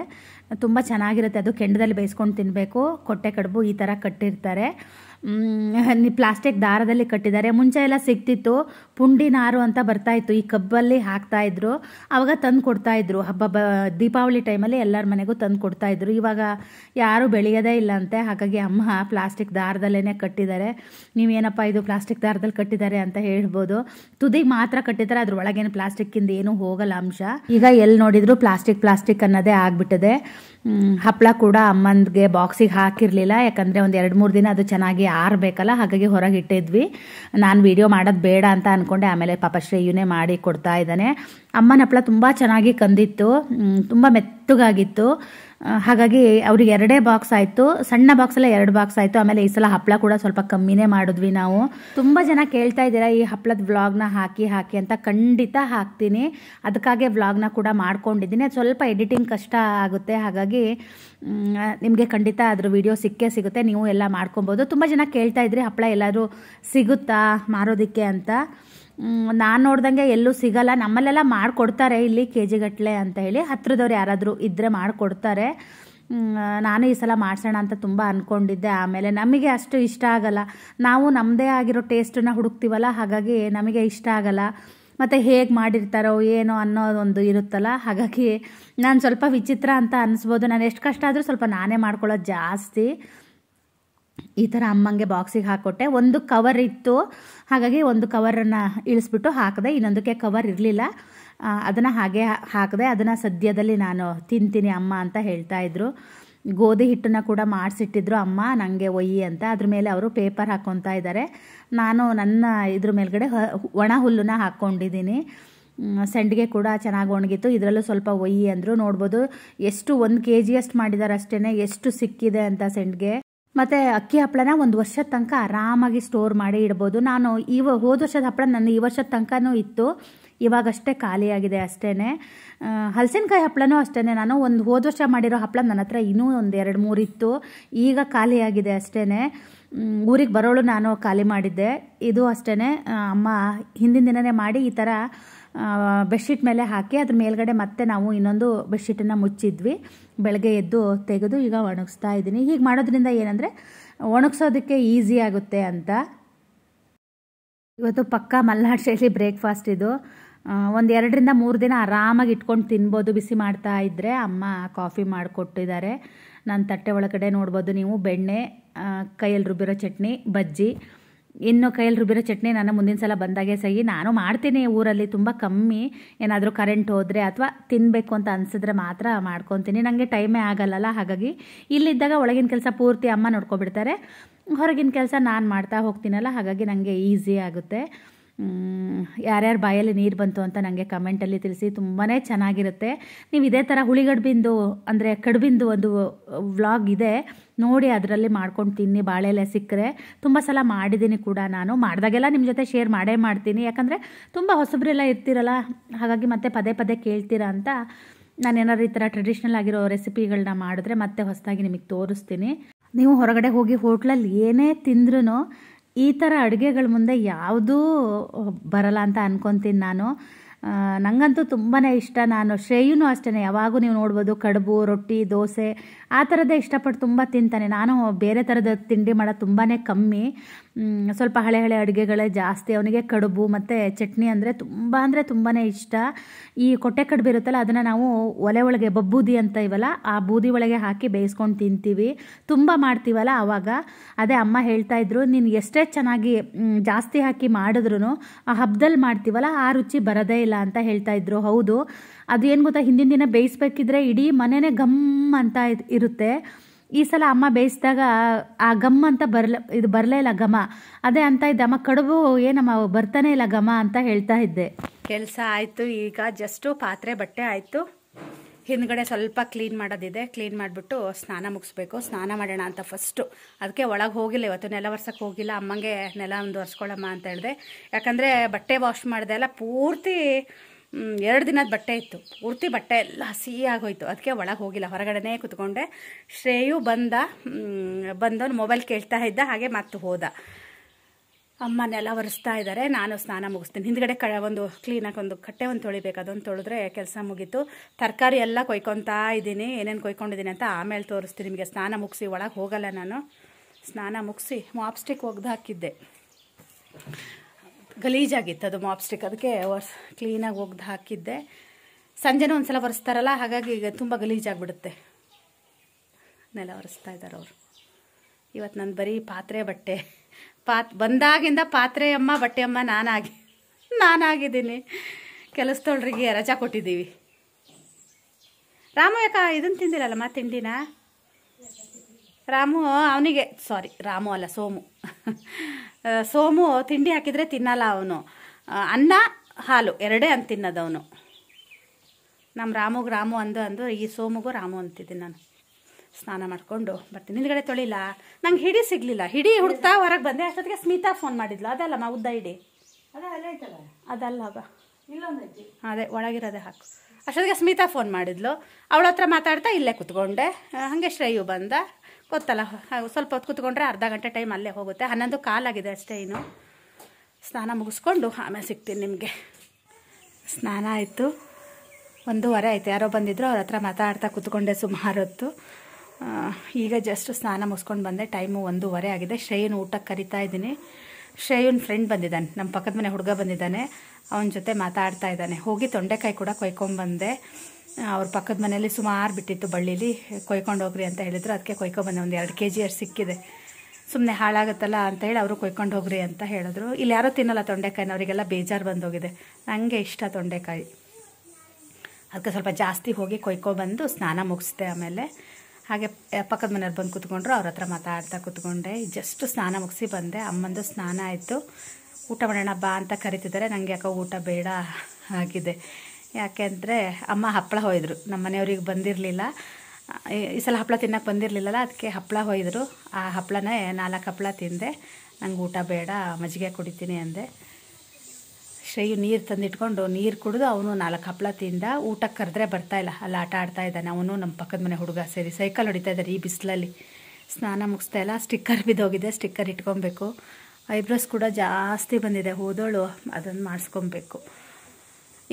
Speaker 1: ತುಂಬ ಚೆನ್ನಾಗಿರುತ್ತೆ ಅದು ಕೆಂಡದಲ್ಲಿ ಬೇಯಿಸ್ಕೊಂಡು ತಿನ್ನಬೇಕು ಕೊಟ್ಟೆ ಕಡುಬು ಈ ಥರ ಕಟ್ಟಿರ್ತಾರೆ ಪ್ಲಾಸ್ಟಿಕ್ ದಾರದಲ್ಲಿ ಕಟ್ಟಿದ್ದಾರೆ ಮುಂಚೆ ಎಲ್ಲ ಸಿಗ್ತಿತ್ತು ಪುಂಡಿ ನಾರು ಅಂತ ಬರ್ತಾಯಿತ್ತು ಈ ಕಬ್ಬಲ್ಲಿ ಹಾಕ್ತಾ ಇದ್ರು ಅವಾಗ ತಂದು ಕೊಡ್ತಾ ಇದ್ರು ಹಬ್ಬ ಬ ದೀಪಾವಳಿ ಟೈಮಲ್ಲಿ ಎಲ್ಲರ ಮನೆಗೂ ತಂದು ಕೊಡ್ತಾ ಇದ್ರು ಇವಾಗ ಯಾರೂ ಬೆಳೆಯೋದೇ ಇಲ್ಲ ಅಂತೆ ಹಾಗಾಗಿ ಅಮ್ಮ ಪ್ಲಾಸ್ಟಿಕ್ ದಾರದಲ್ಲೇ ಕಟ್ಟಿದ್ದಾರೆ ನೀವೇನಪ್ಪ ಇದು ಪ್ಲಾಸ್ಟಿಕ್ ದಾರದಲ್ಲಿ ಕಟ್ಟಿದ್ದಾರೆ ಅಂತ ಹೇಳ್ಬೋದು ತುದಿಗೆ ಮಾತ್ರ ಕಟ್ಟಿದ್ದಾರೆ ಅದ್ರ ಒಳಗೇನು ಪ್ಲಾಸ್ಟಿಕ್ಕಿಂದ ಏನೂ ಹೋಗಲ್ಲ ಅಂಶ ಈಗ ಎಲ್ಲಿ ನೋಡಿದ್ರು ಪ್ಲಾಸ್ಟಿಕ್ ಪ್ಲಾಸ್ಟಿಕ್ ಅನ್ನೋದೇ ಆಗ್ಬಿಟ್ಟಿದೆ ಹಪ್ಪಳ ಕೂಡ ಅಮ್ಮನಿಗೆ ಬಾಕ್ಸಿಗೆ ಹಾಕಿರಲಿಲ್ಲ ಯಾಕಂದರೆ ಒಂದು ಎರಡು ಮೂರು ದಿನ ಅದು ಚೆನ್ನಾಗಿ ಆರಬೇಕಲ್ಲ ಹಾಗಾಗಿ ಹೊರಗೆ ಇಟ್ಟಿದ್ವಿ ನಾನು ವಿಡಿಯೋ ಮಾಡೋದು ಬೇಡ ಅಂತ ಅನ್ಕೊಂಡು ಅಂದ್ಕೊಂಡೆ ಆಮೇಲೆ ಪಾಪ ಶ್ರೇಯುನೇ ಮಾಡಿ ಕೊಡ್ತಾ ಇದ್ದಾನೆ ಅಮ್ಮನ ಹಪ್ಪಳ ತುಂಬ ಚೆನ್ನಾಗಿ ಕಂದಿತ್ತು ತುಂಬ ಮೆತ್ತಗಾಗಿತ್ತು ಹಾಗಾಗಿ ಅವ್ರಿಗೆ ಎರಡೇ ಬಾಕ್ಸ್ ಆಯಿತು ಸಣ್ಣ ಬಾಕ್ಸಲ್ಲೇ ಎರಡು ಬಾಕ್ಸ್ ಆಯಿತು ಆಮೇಲೆ ಈ ಸಲ ಹಪ್ಪಳ ಕೂಡ ಸ್ವಲ್ಪ ಕಮ್ಮಿನೇ ಮಾಡಿದ್ವಿ ನಾವು ತುಂಬ ಜನ ಕೇಳ್ತಾ ಇದ್ದೀರಾ ಈ ಹಪ್ಪಳದ ವ್ಲಾಗ್ನ ಹಾಕಿ ಹಾಕಿ ಅಂತ ಖಂಡಿತ ಹಾಕ್ತೀನಿ ಅದಕ್ಕಾಗೆ ವ್ಲಾಗ್ನ ಕೂಡ ಮಾಡ್ಕೊಂಡಿದ್ದೀನಿ ಅದು ಸ್ವಲ್ಪ ಎಡಿಟಿಂಗ್ ಕಷ್ಟ ಆಗುತ್ತೆ ಹಾಗಾಗಿ ನಿಮಗೆ ಖಂಡಿತ ಅದ್ರ ವಿಡಿಯೋ ಸಿಕ್ಕೇ ಸಿಗುತ್ತೆ ನೀವು ಎಲ್ಲ ಮಾಡ್ಕೊಬೋದು ತುಂಬ ಜನ ಕೇಳ್ತಾ ಇದ್ರಿ ಹಪ್ಪಳ ಎಲ್ಲಾದರೂ ಸಿಗುತ್ತಾ ಮಾರೋದಕ್ಕೆ ಅಂತ ನಾನು ನೋಡ್ದಂಗೆ ಎಲ್ಲೂ ಸಿಗಲ್ಲ ನಮ್ಮಲ್ಲೆಲ್ಲ ಮಾಡಿಕೊಡ್ತಾರೆ ಇಲ್ಲಿ ಕೆ ಜಿಗಟ್ಟಲೆ ಅಂತ ಹೇಳಿ ಹತ್ರದವ್ರು ಯಾರಾದರೂ ಇದ್ದರೆ ಮಾಡಿಕೊಡ್ತಾರೆ ನಾನು ಈ ಸಲ ಮಾಡಿಸೋಣ ಅಂತ ತುಂಬ ಅಂದ್ಕೊಂಡಿದ್ದೆ ಆಮೇಲೆ ನಮಗೆ ಅಷ್ಟು ಇಷ್ಟ ಆಗಲ್ಲ ನಾವು ನಮ್ಮದೇ ಆಗಿರೋ ಟೇಸ್ಟನ್ನ ಹುಡುಕ್ತೀವಲ್ಲ ಹಾಗಾಗಿ ನಮಗೆ ಇಷ್ಟ ಆಗಲ್ಲ ಮತ್ತು ಹೇಗೆ ಮಾಡಿರ್ತಾರೋ ಏನೋ ಅನ್ನೋದೊಂದು ಇರುತ್ತಲ್ಲ ಹಾಗಾಗಿ ನಾನು ಸ್ವಲ್ಪ ವಿಚಿತ್ರ ಅಂತ ಅನಿಸ್ಬೋದು ನಾನು ಎಷ್ಟು ಕಷ್ಟ ಆದರೂ ಸ್ವಲ್ಪ ನಾನೇ ಮಾಡ್ಕೊಳ್ಳೋದು ಜಾಸ್ತಿ ಈ ಥರ ಅಮ್ಮಂಗೆ ಬಾಕ್ಸಿಗೆ ಹಾಕ್ಕೊಟ್ಟೆ ಒಂದು ಕವರ್ ಇತ್ತು ಹಾಗಾಗಿ ಒಂದು ಕವರನ್ನು ಇಳಿಸ್ಬಿಟ್ಟು ಹಾಕಿದೆ ಇನ್ನೊಂದಕ್ಕೆ ಕವರ್ ಇರಲಿಲ್ಲ ಅದನ್ನು ಹಾಗೆ ಹಾಕಿದೆ ಅದನ್ನು ಸದ್ಯದಲ್ಲಿ ನಾನು ತಿಂತೀನಿ ಅಮ್ಮ ಅಂತ ಹೇಳ್ತಾ ಇದ್ರು ಗೋಧಿ ಹಿಟ್ಟನ್ನ ಕೂಡ ಮಾಡಿಸಿಟ್ಟಿದ್ರು ಅಮ್ಮ ನನಗೆ ಒಯ್ಯಿ ಅಂತ ಅದ್ರ ಮೇಲೆ ಅವರು ಪೇಪರ್ ಹಾಕ್ಕೊತಾ ಇದ್ದಾರೆ ನಾನು ನನ್ನ ಇದ್ರ ಮೇಲ್ಗಡೆ ಒಣ ಹುಲ್ಲನ್ನ ಹಾಕ್ಕೊಂಡಿದ್ದೀನಿ ಸೆಂಡಿಗೆ ಕೂಡ ಚೆನ್ನಾಗಿ ಒಣಗಿತ್ತು ಇದರಲ್ಲೂ ಸ್ವಲ್ಪ ಒಯ್ಯಿ ಅಂದರು ನೋಡ್ಬೋದು ಎಷ್ಟು ಒಂದು ಕೆ ಜಿಯಷ್ಟು ಮಾಡಿದ್ದಾರೆ ಅಷ್ಟೇ ಎಷ್ಟು ಸಿಕ್ಕಿದೆ ಅಂತ ಸೆಂಡಿಗೆ ಮತ್ತು ಅಕ್ಕಿ ಹಪ್ಪಳನ ಒಂದು ವರ್ಷದ ತನಕ ಆರಾಮಾಗಿ ಸ್ಟೋರ್ ಮಾಡಿ ಇಡ್ಬೋದು ನಾನು ಈ ಹೋದ ವರ್ಷದ ಹಪ್ಪಳ ನನ್ನ ಈ ವರ್ಷದ ತನಕನೂ ಇತ್ತು ಇವಾಗಷ್ಟೇ ಖಾಲಿಯಾಗಿದೆ ಅಷ್ಟೇ ಹಲಸಿನಕಾಯಿ ಹಪ್ಪಳನೂ ಅಷ್ಟೇ ನಾನು ಒಂದು ಹೋದ ವರ್ಷ ಮಾಡಿರೋ ಹಪ್ಪಳ ನನ್ನ ಹತ್ರ ಇನ್ನೂ ಒಂದು ಎರಡು ಮೂರು ಇತ್ತು ಈಗ ಖಾಲಿಯಾಗಿದೆ ಅಷ್ಟೇ ಊರಿಗೆ ಬರೋಳು ನಾನು ಖಾಲಿ ಮಾಡಿದ್ದೆ ಇದು ಅಷ್ಟೇ ಅಮ್ಮ ಹಿಂದಿನ ದಿನನೇ ಮಾಡಿ ಈ ಥರ ಬೆಡ್ಶೀಟ್ ಮೇಲೆ ಹಾಕಿ ಅದ್ರ ಮೇಲ್ಗಡೆ ಮತ್ತೆ ನಾವು ಇನ್ನೊಂದು ಬೆಡ್ಶೀಟನ್ನು ಮುಚ್ಚಿದ್ವಿ ಬೆಳಗ್ಗೆ ಎದ್ದು ತೆಗೆದು ಈಗ ಒಣಗಿಸ್ತಾ ಇದ್ದೀನಿ ಹೀಗೆ ಮಾಡೋದ್ರಿಂದ ಏನಂದರೆ ಒಣಗಿಸೋದಕ್ಕೆ ಈಸಿ ಆಗುತ್ತೆ ಅಂತ ಇವತ್ತು ಪಕ್ಕ ಮಲ್ನಾಡ್ ಶೈಲಿ ಬ್ರೇಕ್ಫಾಸ್ಟ್ ಇದು ಒಂದು ಎರಡರಿಂದ ಮೂರು ದಿನ ಆರಾಮಾಗಿ ಇಟ್ಕೊಂಡು ತಿನ್ಬೋದು ಬಿಸಿ ಮಾಡ್ತಾ ಇದ್ದರೆ ಅಮ್ಮ ಕಾಫಿ ಮಾಡಿಕೊಟ್ಟಿದ್ದಾರೆ ನಾನು ತಟ್ಟೆ ಒಳಗಡೆ ನೋಡ್ಬೋದು ನೀವು ಬೆಣ್ಣೆ ಕೈಯಲ್ಲಿ ರುಬ್ಬಿರೋ ಚಟ್ನಿ ಬಜ್ಜಿ ಇನ್ನು ಕೈಯಲ್ಲಿ ರುಬ್ಬಿರೋ ಚಟ್ನಿ ನಾನು ಮುಂದಿನ ಸಲ ಬಂದಾಗೆ ಸಹಿ ನಾನು ಮಾಡ್ತೀನಿ ಊರಲ್ಲಿ ತುಂಬ ಕಮ್ಮಿ ಏನಾದರೂ ಕರೆಂಟ್ ಹೋದರೆ ಅಥವಾ ತಿನ್ನಬೇಕು ಅಂತ ಅನಿಸಿದ್ರೆ ಮಾತ್ರ ಮಾಡ್ಕೊತೀನಿ ನನಗೆ ಟೈಮೇ ಆಗಲ್ಲಲ್ಲ ಹಾಗಾಗಿ ಇಲ್ಲಿದ್ದಾಗ ಒಳಗಿನ ಕೆಲಸ ಪೂರ್ತಿ ಅಮ್ಮ ನೋಡ್ಕೊಬಿಡ್ತಾರೆ ಹೊರಗಿನ ಕೆಲಸ ನಾನು ಮಾಡ್ತಾ ಹೋಗ್ತೀನಲ್ಲ ಹಾಗಾಗಿ ನನಗೆ ಈಸಿ ಆಗುತ್ತೆ ಯಾರ್ಯಾರ ಬಾಯಲ್ಲಿ ನೀರು ಬಂತು ಅಂತ ನನಗೆ ಕಮೆಂಟಲ್ಲಿ ತಿಳಿಸಿ ತುಂಬಾ ಚೆನ್ನಾಗಿರುತ್ತೆ ನೀವು ಇದೇ ಥರ ಹುಳಿಗಡ್ಬಿಂದು ಅಂದರೆ ಕಡುಬಿಂದು ಒಂದು ವ್ಲಾಗ್ ಇದೆ ನೋಡಿ ಅದರಲ್ಲಿ ಮಾಡ್ಕೊಂಡು ತಿನ್ನಿ ಬಾಳೆಲೆ ಸಿಕ್ಕರೆ ತುಂಬ ಸಲ ಮಾಡಿದ್ದೀನಿ ಕೂಡ ನಾನು ಮಾಡಿದಾಗೆಲ್ಲ ನಿಮ್ಮ ಜೊತೆ ಶೇರ್ ಮಾಡೇ ಮಾಡ್ತೀನಿ ಯಾಕಂದರೆ ತುಂಬ ಹೊಸಬ್ರೆಲ್ಲ ಇರ್ತೀರಲ್ಲ ಹಾಗಾಗಿ ಮತ್ತೆ ಪದೇ ಪದೇ ಕೇಳ್ತೀರಾ ಅಂತ ನಾನು ಏನಾದ್ರು ಈ ಥರ ಟ್ರೆಡಿಷ್ನಲ್ ಆಗಿರೋ ರೆಸಿಪಿಗಳನ್ನ ಮಾಡಿದ್ರೆ ಮತ್ತೆ ಹೊಸದಾಗಿ ನಿಮಗೆ ತೋರಿಸ್ತೀನಿ ನೀವು ಹೊರಗಡೆ ಹೋಗಿ ಹೋಟ್ಲಲ್ಲಿ ಏನೇ ತಿಂದ್ರೂ ಈ ಥರ ಅಡುಗೆಗಳ ಮುಂದೆ ಯಾವುದೂ ಬರಲ್ಲ ಅಂತ ಅನ್ಕೊತೀನಿ ನಾನು ನನಗಂತೂ ತುಂಬಾ ಇಷ್ಟ ನಾನು ಶ್ರೇಯೂ ಅಷ್ಟೇ ಯಾವಾಗೂ ನೀವು ನೋಡ್ಬೋದು ಕಡುಬು ರೊಟ್ಟಿ ದೋಸೆ ಆ ಥರದ್ದೇ ಇಷ್ಟಪಟ್ಟು ತುಂಬ ತಿಂತಾನೆ ನಾನು ಬೇರೆ ಥರದ ತಿಂಡಿ ಮಾಡೋದು ತುಂಬಾ ಕಮ್ಮಿ ಸ್ವಲ್ಪ ಹಳೆ ಹಳೆ ಅಡುಗೆಗಳೇ ಜಾಸ್ತಿ ಅವನಿಗೆ ಕಡುಬು ಮತ್ತು ಚಟ್ನಿ ಅಂದರೆ ತುಂಬ ಅಂದರೆ ತುಂಬಾ ಇಷ್ಟ ಈ ಕೊಟ್ಟೆ ಕಡುಬು ಇರುತ್ತಲ್ಲ ಅದನ್ನು ನಾವು ಒಲೆ ಒಳಗೆ ಬಬ್ಬೂದಿ ಅಂತ ಇವಲ್ಲ ಆ ಬೂದಿ ಒಳಗೆ ಹಾಕಿ ಬೇಯಿಸ್ಕೊಂಡು ತಿಂತೀವಿ ತುಂಬ ಮಾಡ್ತೀವಲ್ಲ ಆವಾಗ ಅದೇ ಅಮ್ಮ ಹೇಳ್ತಾ ಇದ್ರು ನೀನು ಎಷ್ಟೇ ಚೆನ್ನಾಗಿ ಜಾಸ್ತಿ ಹಾಕಿ ಮಾಡಿದ್ರು ಆ ಹಬ್ಬದಲ್ಲಿ ಮಾಡ್ತೀವಲ್ಲ ಆ ರುಚಿ ಬರೋದೇ ಇಲ್ಲ ಅಂತ ಹೇಳ್ತಾ ಇದ್ರು ಹೌದು ಅದು ಏನು ಗೊತ್ತಾ ಹಿಂದಿನ ದಿನ ಬೇಯಿಸ್ಬೇಕಿದ್ರೆ ಇಡೀ ಮನೆಯೇ ಗಮ್ ಅಂತ ಇರುತ್ತೆ ಈ ಸಲ ಅಮ್ಮ ಬೇಯಿಸಿದಾಗ ಆ ಗಮ್ ಅಂತ ಬರಲ ಇದು ಬರಲೇ ಇಲ್ಲ ಗಮ ಅದೇ ಅಂತ ಇದ್ದೆ ಅಮ್ಮ ಕಡುಬು ಏನಮ್ಮ ಬರ್ತಾನೆ ಇಲ್ಲ ಗಮ ಅಂತ ಹೇಳ್ತಾ ಇದ್ದೆ ಕೆಲಸ ಆಯಿತು ಈಗ ಜಸ್ಟು ಪಾತ್ರೆ ಬಟ್ಟೆ ಆಯಿತು ಹಿಂದ್ಗಡೆ ಸ್ವಲ್ಪ ಕ್ಲೀನ್ ಮಾಡೋದಿದೆ ಕ್ಲೀನ್ ಮಾಡಿಬಿಟ್ಟು ಸ್ನಾನ ಮುಗಿಸ್ಬೇಕು ಸ್ನಾನ ಮಾಡೋಣ ಅಂತ ಫಸ್ಟು ಅದಕ್ಕೆ ಒಳಗೆ ಹೋಗಿಲ್ಲ ಇವತ್ತು ನೆಲ ಒರ್ಸೋಕ್ಕೆ ಹೋಗಿಲ್ಲ ಅಮ್ಮಂಗೆ ನೆಲ ಒಂದು ವರ್ಸ್ಕೊಳ್ಳಮ್ಮ ಅಂತ ಹೇಳಿದೆ ಯಾಕಂದರೆ ಬಟ್ಟೆ ವಾಶ್ ಮಾಡಿದೆ ಎಲ್ಲ ಪೂರ್ತಿ ಎರಡು ದಿನದ ಬಟ್ಟೆ ಇತ್ತು ಉರ್ತಿ ಬಟ್ಟೆ ಎಲ್ಲ ಸಿಹಿಯಾಗೋಯ್ತು ಅದಕ್ಕೆ ಒಳಗೆ ಹೋಗಿಲ್ಲ ಹೊರಗಡೆನೇ ಕುತ್ಕೊಂಡೆ ಶ್ರೇಯು ಬಂದ ಬಂದವನು ಮೊಬೈಲ್ ಕೇಳ್ತಾ ಇದ್ದ ಹಾಗೆ ಮತ್ತು ಹೋದ ಅಮ್ಮನೆಲ್ಲ ಒರೆಸ್ತಾ ಇದ್ದಾರೆ ನಾನು ಸ್ನಾನ ಮುಗಿಸ್ತೀನಿ ಹಿಂದ್ಗಡೆ ಕ ಒಂದು ಕ್ಲೀನಾಗಿ ಒಂದು ಕಟ್ಟೆ ಒಂದು ತೊಳಿಬೇಕು ಅದೊಂದು ತೊಳೆದ್ರೆ ಕೆಲಸ ಮುಗೀತು ತರಕಾರಿ ಎಲ್ಲ ಕೊಯ್ಕೊತಾ ಇದ್ದೀನಿ ಏನೇನು ಕೊಯ್ಕೊಂಡಿದ್ದೀನಿ ಅಂತ ಆಮೇಲೆ ತೋರಿಸ್ತೀನಿ ನಿಮಗೆ ಸ್ನಾನ ಮುಗಿಸಿ ಒಳಗೆ ಹೋಗಲ್ಲ ನಾನು ಸ್ನಾನ ಮುಗಿಸಿ ಮಾಪ್ಸ್ಟಿಕ್ ಒಗ್ದು ಹಾಕಿದ್ದೆ ಗಲೀಜಾಗಿತ್ತು ಅದು ಮಾಪ್ಸ್ಟಿಕ್ ಅದಕ್ಕೆ ಒರ್ಸ್ ಕ್ಲೀನಾಗಿ ಒಗ್ದು ಹಾಕಿದ್ದೆ ಸಂಜೆನೂ ಒಂದು ಸಲ ಒರೆಸ್ತಾರಲ್ಲ ಹಾಗಾಗಿ ಈಗ ತುಂಬ ಗಲೀಜಾಗಿಬಿಡುತ್ತೆ ನೆಲ ಒರೆಸ್ತಾ ಇದ್ದಾರೆ ಅವರು ಇವತ್ತು ನಾನು ಬರೀ ಪಾತ್ರೆ ಬಟ್ಟೆ ಪಾತ್ ಬಂದಾಗಿಂದ ಪಾತ್ರೆ ಅಮ್ಮ ಬಟ್ಟೆ ಅಮ್ಮ ನಾನಾಗಿ ನಾನಾಗಿದ್ದೀನಿ ಕೆಲಸದೊಳ್ರಿಗೆ ರಜಾ ಕೊಟ್ಟಿದ್ದೀವಿ ರಾಮು ಯಾಕ ಇದನ್ನು ತಿಂದಿರಲ್ಲಮ್ಮ ತಿಂಡಿನ ರಾಮು ಅವನಿಗೆ ಸಾರಿ ರಾಮು ಅಲ್ಲ ಸೋಮು ಸೋಮು ತಿಂಡಿ ಹಾಕಿದರೆ ತಿನ್ನಲ್ಲ ಅವನು ಅನ್ನ ಹಾಲು ಎರಡೇ ಅಂತ ತಿನ್ನೋದವನು ನಮ್ಮ ರಾಮುಗೆ ರಾಮು ಅಂದು ಅಂದು ಈ ಸೋಮುಗೂ ರಾಮು ಅಂತಿದ್ದೀನಿ ನಾನು ಸ್ನಾನ ಮಾಡಿಕೊಂಡು ಬರ್ತೀನಿ ನಿಲ್ಗಡೆ ತೊಳಿಲ್ಲ ನಂಗೆ ಹಿಡಿ ಸಿಗಲಿಲ್ಲ ಹಿಡಿ ಹುಡ್ತಾ ಹೊರಗೆ ಬಂದೆ ಅಷ್ಟೊತ್ತಿಗೆ ಸ್ಮಿತಾ ಫೋನ್ ಮಾಡಿದ್ಲು ಮಾ ಉದ್ದ ಹಿಡಿ ಅದಲ್ಲ ಅದೇ ಒಳಗಿರೋದೆ ಹಾಕು ಅಷ್ಟೊತ್ತಿಗೆ ಸ್ಮಿತಾ ಫೋನ್ ಮಾಡಿದ್ಲು ಅವಳ ಹತ್ರ ಮಾತಾಡ್ತಾ ಇಲ್ಲೇ ಕುತ್ಕೊಂಡೆ ಹಾಗೆ ಶ್ರೇಯು ಬಂದ ಗೊತ್ತಲ್ಲ ಸ್ವಲ್ಪ ಹೊತ್ತು ಕೂತ್ಕೊಂಡ್ರೆ ಅರ್ಧ ಗಂಟೆ ಟೈಮ್ ಅಲ್ಲೇ ಹೋಗುತ್ತೆ ಹನ್ನೊಂದು ಕಾಲಾಗಿದೆ ಅಷ್ಟೇ ಇನ್ನು ಸ್ನಾನ ಮುಗಿಸ್ಕೊಂಡು ಆಮೇಲೆ ಸಿಗ್ತೀನಿ ನಿಮಗೆ ಸ್ನಾನ ಆಯಿತು ಒಂದೂವರೆ ಆಯಿತು ಯಾರೋ ಬಂದಿದ್ರು ಅವ್ರ ಹತ್ರ ಮಾತಾಡ್ತಾ ಕೂತ್ಕೊಂಡೆ ಸುಮಾರು ಹೊತ್ತು ಈಗ ಜಸ್ಟ್ ಸ್ನಾನ ಮುಗಿಸ್ಕೊಂಡು ಬಂದೆ ಟೈಮು ಒಂದೂವರೆ ಆಗಿದೆ ಶ್ರೇಯನ್ ಊಟಕ್ಕೆ ಕರಿತಾ ಇದ್ದೀನಿ ಶ್ರೇಯನ್ ಫ್ರೆಂಡ್ ಬಂದಿದ್ದಾನೆ ನಮ್ಮ ಪಕ್ಕದ ಮನೆ ಹುಡುಗ ಬಂದಿದ್ದಾನೆ ಅವನ ಜೊತೆ ಮಾತಾಡ್ತಾ ಇದ್ದಾನೆ ಹೋಗಿ ತೊಂಡೆಕಾಯಿ ಕೂಡ ಕೊಯ್ಕೊಂಬಂದೆ ಅವ್ರ ಪಕ್ಕದ ಮನೇಲಿ ಸುಮಾರು ಬಿಟ್ಟಿತ್ತು ಬಳ್ಳಿಲಿ ಕೊಯ್ಕೊಂಡು ಹೋಗ್ರಿ ಅಂತ ಹೇಳಿದ್ರು ಅದಕ್ಕೆ ಕೊಯ್ಕೊ ಬಂದೆ ಒಂದು ಎರಡು ಕೆ ಜಿ ಅಷ್ಟು ಸಿಕ್ಕಿದೆ ಸುಮ್ಮನೆ ಹಾಳಾಗುತ್ತಲ್ಲ ಅಂತ ಹೇಳಿ ಅವರು ಕೊಯ್ಕೊಂಡು ಹೋಗ್ರಿ ಅಂತ ಹೇಳಿದ್ರು ಇಲ್ಲಿ ಯಾರೋ ತಿನ್ನಲ್ಲ ತೊಂಡೆಕಾಯಿನ ಅವರಿಗೆಲ್ಲ ಬೇಜಾರು ಬಂದೋಗಿದೆ ನನಗೆ ಇಷ್ಟ ತೊಂಡೆಕಾಯಿ ಅದಕ್ಕೆ ಸ್ವಲ್ಪ ಜಾಸ್ತಿ ಹೋಗಿ ಬಂದು ಸ್ನಾನ ಮುಗಿಸಿದೆ ಆಮೇಲೆ ಹಾಗೆ ಪಕ್ಕದ ಮನೆಯವ್ರು ಬಂದು ಕೂತ್ಕೊಂಡ್ರು ಅವ್ರ ಹತ್ರ ಮಾತಾಡ್ತಾ ಕೂತ್ಕೊಂಡೆ ಜಸ್ಟ್ ಸ್ನಾನ ಮುಗಿಸಿ ಬಂದೆ ಅಮ್ಮಂದು ಸ್ನಾನ ಆಯಿತು ಊಟ ಮಾಡೋಣ ಬಾ ಅಂತ ಕರಿತಿದ್ದಾರೆ ನನಗೆ ಯಾಕೋ ಊಟ ಬೇಡ ಆಗಿದೆ ಯಾಕೆ ಅಂದರೆ ಅಮ್ಮ ಹಪ್ಪಳ ಹೋಯ್ದರು ನಮ್ಮ ಮನೆಯವ್ರಿಗೆ ಬಂದಿರಲಿಲ್ಲ ಈ ಸಲ ಹಪ್ಪಳ ತಿನ್ನೋಕೆ ಬಂದಿರಲಿಲ್ಲಲ್ಲ ಅದಕ್ಕೆ ಹಪ್ಪಳ ಹೊಯ್ದರು ಆ ಹಪ್ಪಳನೇ ನಾಲ್ಕು ಹಪ್ಪಳ ತಿಂದೆ ನಂಗೆ ಊಟ ಬೇಡ ಮಜ್ಜಿಗೆ ಕುಡಿತೀನಿ ಅಂದೆ ಶ್ರೇಯು ನೀರು ತಂದಿಟ್ಕೊಂಡು ನೀರು ಕುಡಿದು ಅವನು ನಾಲ್ಕು ಹಪ್ಪಳ ತಿಂದ ಊಟಕ್ಕೆ ಕರೆದ್ರೆ ಬರ್ತಾಯಿಲ್ಲ ಅಲ್ಲಿ ಆಟ ಆಡ್ತಾ ಇದ್ದಾನೆ ಅವನು ನಮ್ಮ ಪಕ್ಕದ ಮನೆ ಹುಡುಗ ಸೇರಿ ಸೈಕಲ್ ಹೊಡಿತಾ ಇದ್ದಾರೆ ಈ ಬಿಸಿಲಲ್ಲಿ ಸ್ನಾನ ಮುಗಿಸ್ತಾ ಇಲ್ಲ ಸ್ಟಿಕ್ಕರ್ ಬಿದ್ದೋಗಿದೆ ಸ್ಟಿಕ್ಕರ್ ಇಟ್ಕೊಬೇಕು ಐಬ್ರೋಸ್ ಕೂಡ ಜಾಸ್ತಿ ಬಂದಿದೆ ಹೋದೋಳು ಅದನ್ನು ಮಾಡಿಸ್ಕೊಬೇಕು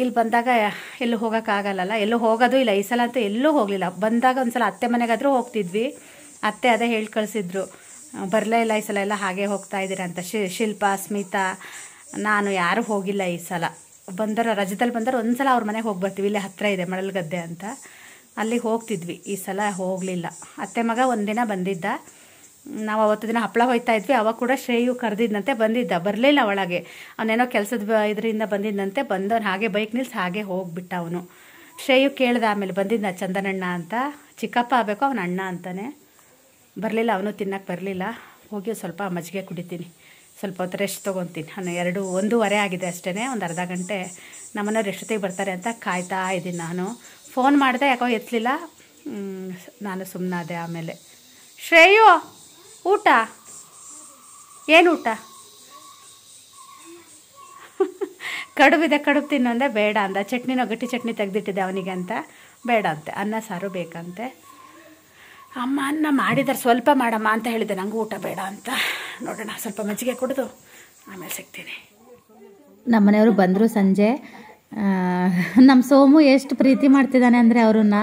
Speaker 1: ಇಲ್ಲಿ ಬಂದಾಗ ಎಲ್ಲೂ ಹೋಗೋಕ್ಕಾಗಲ್ಲ ಎಲ್ಲೂ ಹೋಗೋದು ಇಲ್ಲ ಈ ಸಲ ಅಂತೂ ಎಲ್ಲೂ ಹೋಗಲಿಲ್ಲ ಬಂದಾಗ ಒಂದು ಸಲ ಅತ್ತೆ ಮನೆಗಾದರೂ ಹೋಗ್ತಿದ್ವಿ ಅತ್ತೆ ಅದೇ ಹೇಳಿ ಕಳಿಸಿದ್ರು ಬರಲೇ ಇಲ್ಲ ಈ ಸಲ ಎಲ್ಲ ಹಾಗೆ ಹೋಗ್ತಾ ಇದ್ದೀರ ಅಂತ ಶಿಲ್ಪ ಸ್ಮಿತಾ ನಾನು ಯಾರೂ ಹೋಗಿಲ್ಲ ಈ ಸಲ ಬಂದರ ರಜದಲ್ಲಿ ಬಂದರೆ ಒಂದು ಸಲ ಅವ್ರ ಮನೆಗೆ ಹೋಗಿ ಬರ್ತೀವಿ ಇಲ್ಲೇ ಹತ್ತಿರ ಇದೆ ಮಳಲ್ಗದ್ದೆ ಅಂತ ಅಲ್ಲಿಗೆ ಹೋಗ್ತಿದ್ವಿ ಈ ಸಲ ಹೋಗಲಿಲ್ಲ ಅತ್ತೆ ಮಗ ಒಂದಿನ ಬಂದಿದ್ದ ನಾವು ಅವತ್ತು ದಿನ ಹಪ್ಪಳ ಹೋಯ್ತಾ ಇದ್ವಿ ಅವಾಗ ಕೂಡ ಶ್ರೇಯು ಕರೆದಿದ್ದಂತೆ ಬಂದಿದ್ದ ಬರಲಿಲ್ಲ ಒಳಗೆ ಅವನೇನೋ ಕೆಲಸದ ಇದರಿಂದ ಬಂದಿದ್ದಂತೆ ಬಂದವನು ಹಾಗೆ ಬೈಕ್ ನಿಲ್ಸಿ ಹಾಗೆ ಹೋಗ್ಬಿಟ್ಟ ಅವನು ಶ್ರೇಯು ಕೇಳ್ದ ಆಮೇಲೆ ಬಂದಿದ್ದ ಚಂದನಣ್ಣ ಅಂತ ಚಿಕ್ಕಪ್ಪ ಆಗಬೇಕು ಅವನ ಅಣ್ಣ ಅಂತಾನೆ ಬರಲಿಲ್ಲ ಅವನು ತಿನ್ನಕ್ಕೆ ಬರಲಿಲ್ಲ ಹೋಗಿ ಸ್ವಲ್ಪ ಮಜ್ಜಿಗೆ ಕುಡಿತೀನಿ ಸ್ವಲ್ಪ ಹೊತ್ತು ರೆಸ್ಟ್ ತೊಗೊತೀನಿ ನಾನು ಎರಡು ಒಂದೂವರೆ ಆಗಿದೆ ಅಷ್ಟೇ ಒಂದು ಅರ್ಧ ಗಂಟೆ ನಮ್ಮನೆಯವ್ರು ರೆಸ್ಟೊತ್ತಿಗೆ ಬರ್ತಾರೆ ಅಂತ ಕಾಯ್ತಾ ಇದ್ದೀನಿ ನಾನು ಫೋನ್ ಮಾಡಿದೆ ಯಾಕೋ ಎತ್ತಲಿಲ್ಲ ನಾನು ಸುಮ್ಮನಾದೆ ಆಮೇಲೆ ಶ್ರೇಯು ಊಟ ಏನು ಊಟ ಕಡುಬಿದೆ ಕಡುಬು ತಿನ್ನು ಅಂದೆ ಬೇಡ ಅಂದ ಚಟ್ನಿನೋ ಗಟ್ಟಿ ಚಟ್ನಿ ತೆಗೆದಿಟ್ಟಿದೆ ಅವನಿಗೆ ಅಂತ ಬೇಡ ಅಂತೆ ಅನ್ನ ಸಾರು ಬೇಕಂತೆ ಅಮ್ಮ ಅನ್ನ ಮಾಡಿದ್ದಾರೆ ಸ್ವಲ್ಪ ಮಾಡಮ್ಮ ಅಂತ ಹೇಳಿದೆ ನಂಗೆ ಊಟ ಬೇಡ ಅಂತ ನೋಡೋಣ ಸ್ವಲ್ಪ ಮಜ್ಜಿಗೆ ಕುಡಿದು ಆಮೇಲೆ ಸಿಗ್ತೀನಿ ನಮ್ಮನೆಯವರು ಬಂದರು ಸಂಜೆ ನಮ್ಮ ಸೋಮು ಎಷ್ಟು ಪ್ರೀತಿ ಮಾಡ್ತಿದ್ದಾನೆ ಅಂದರೆ ಅವ್ರನ್ನ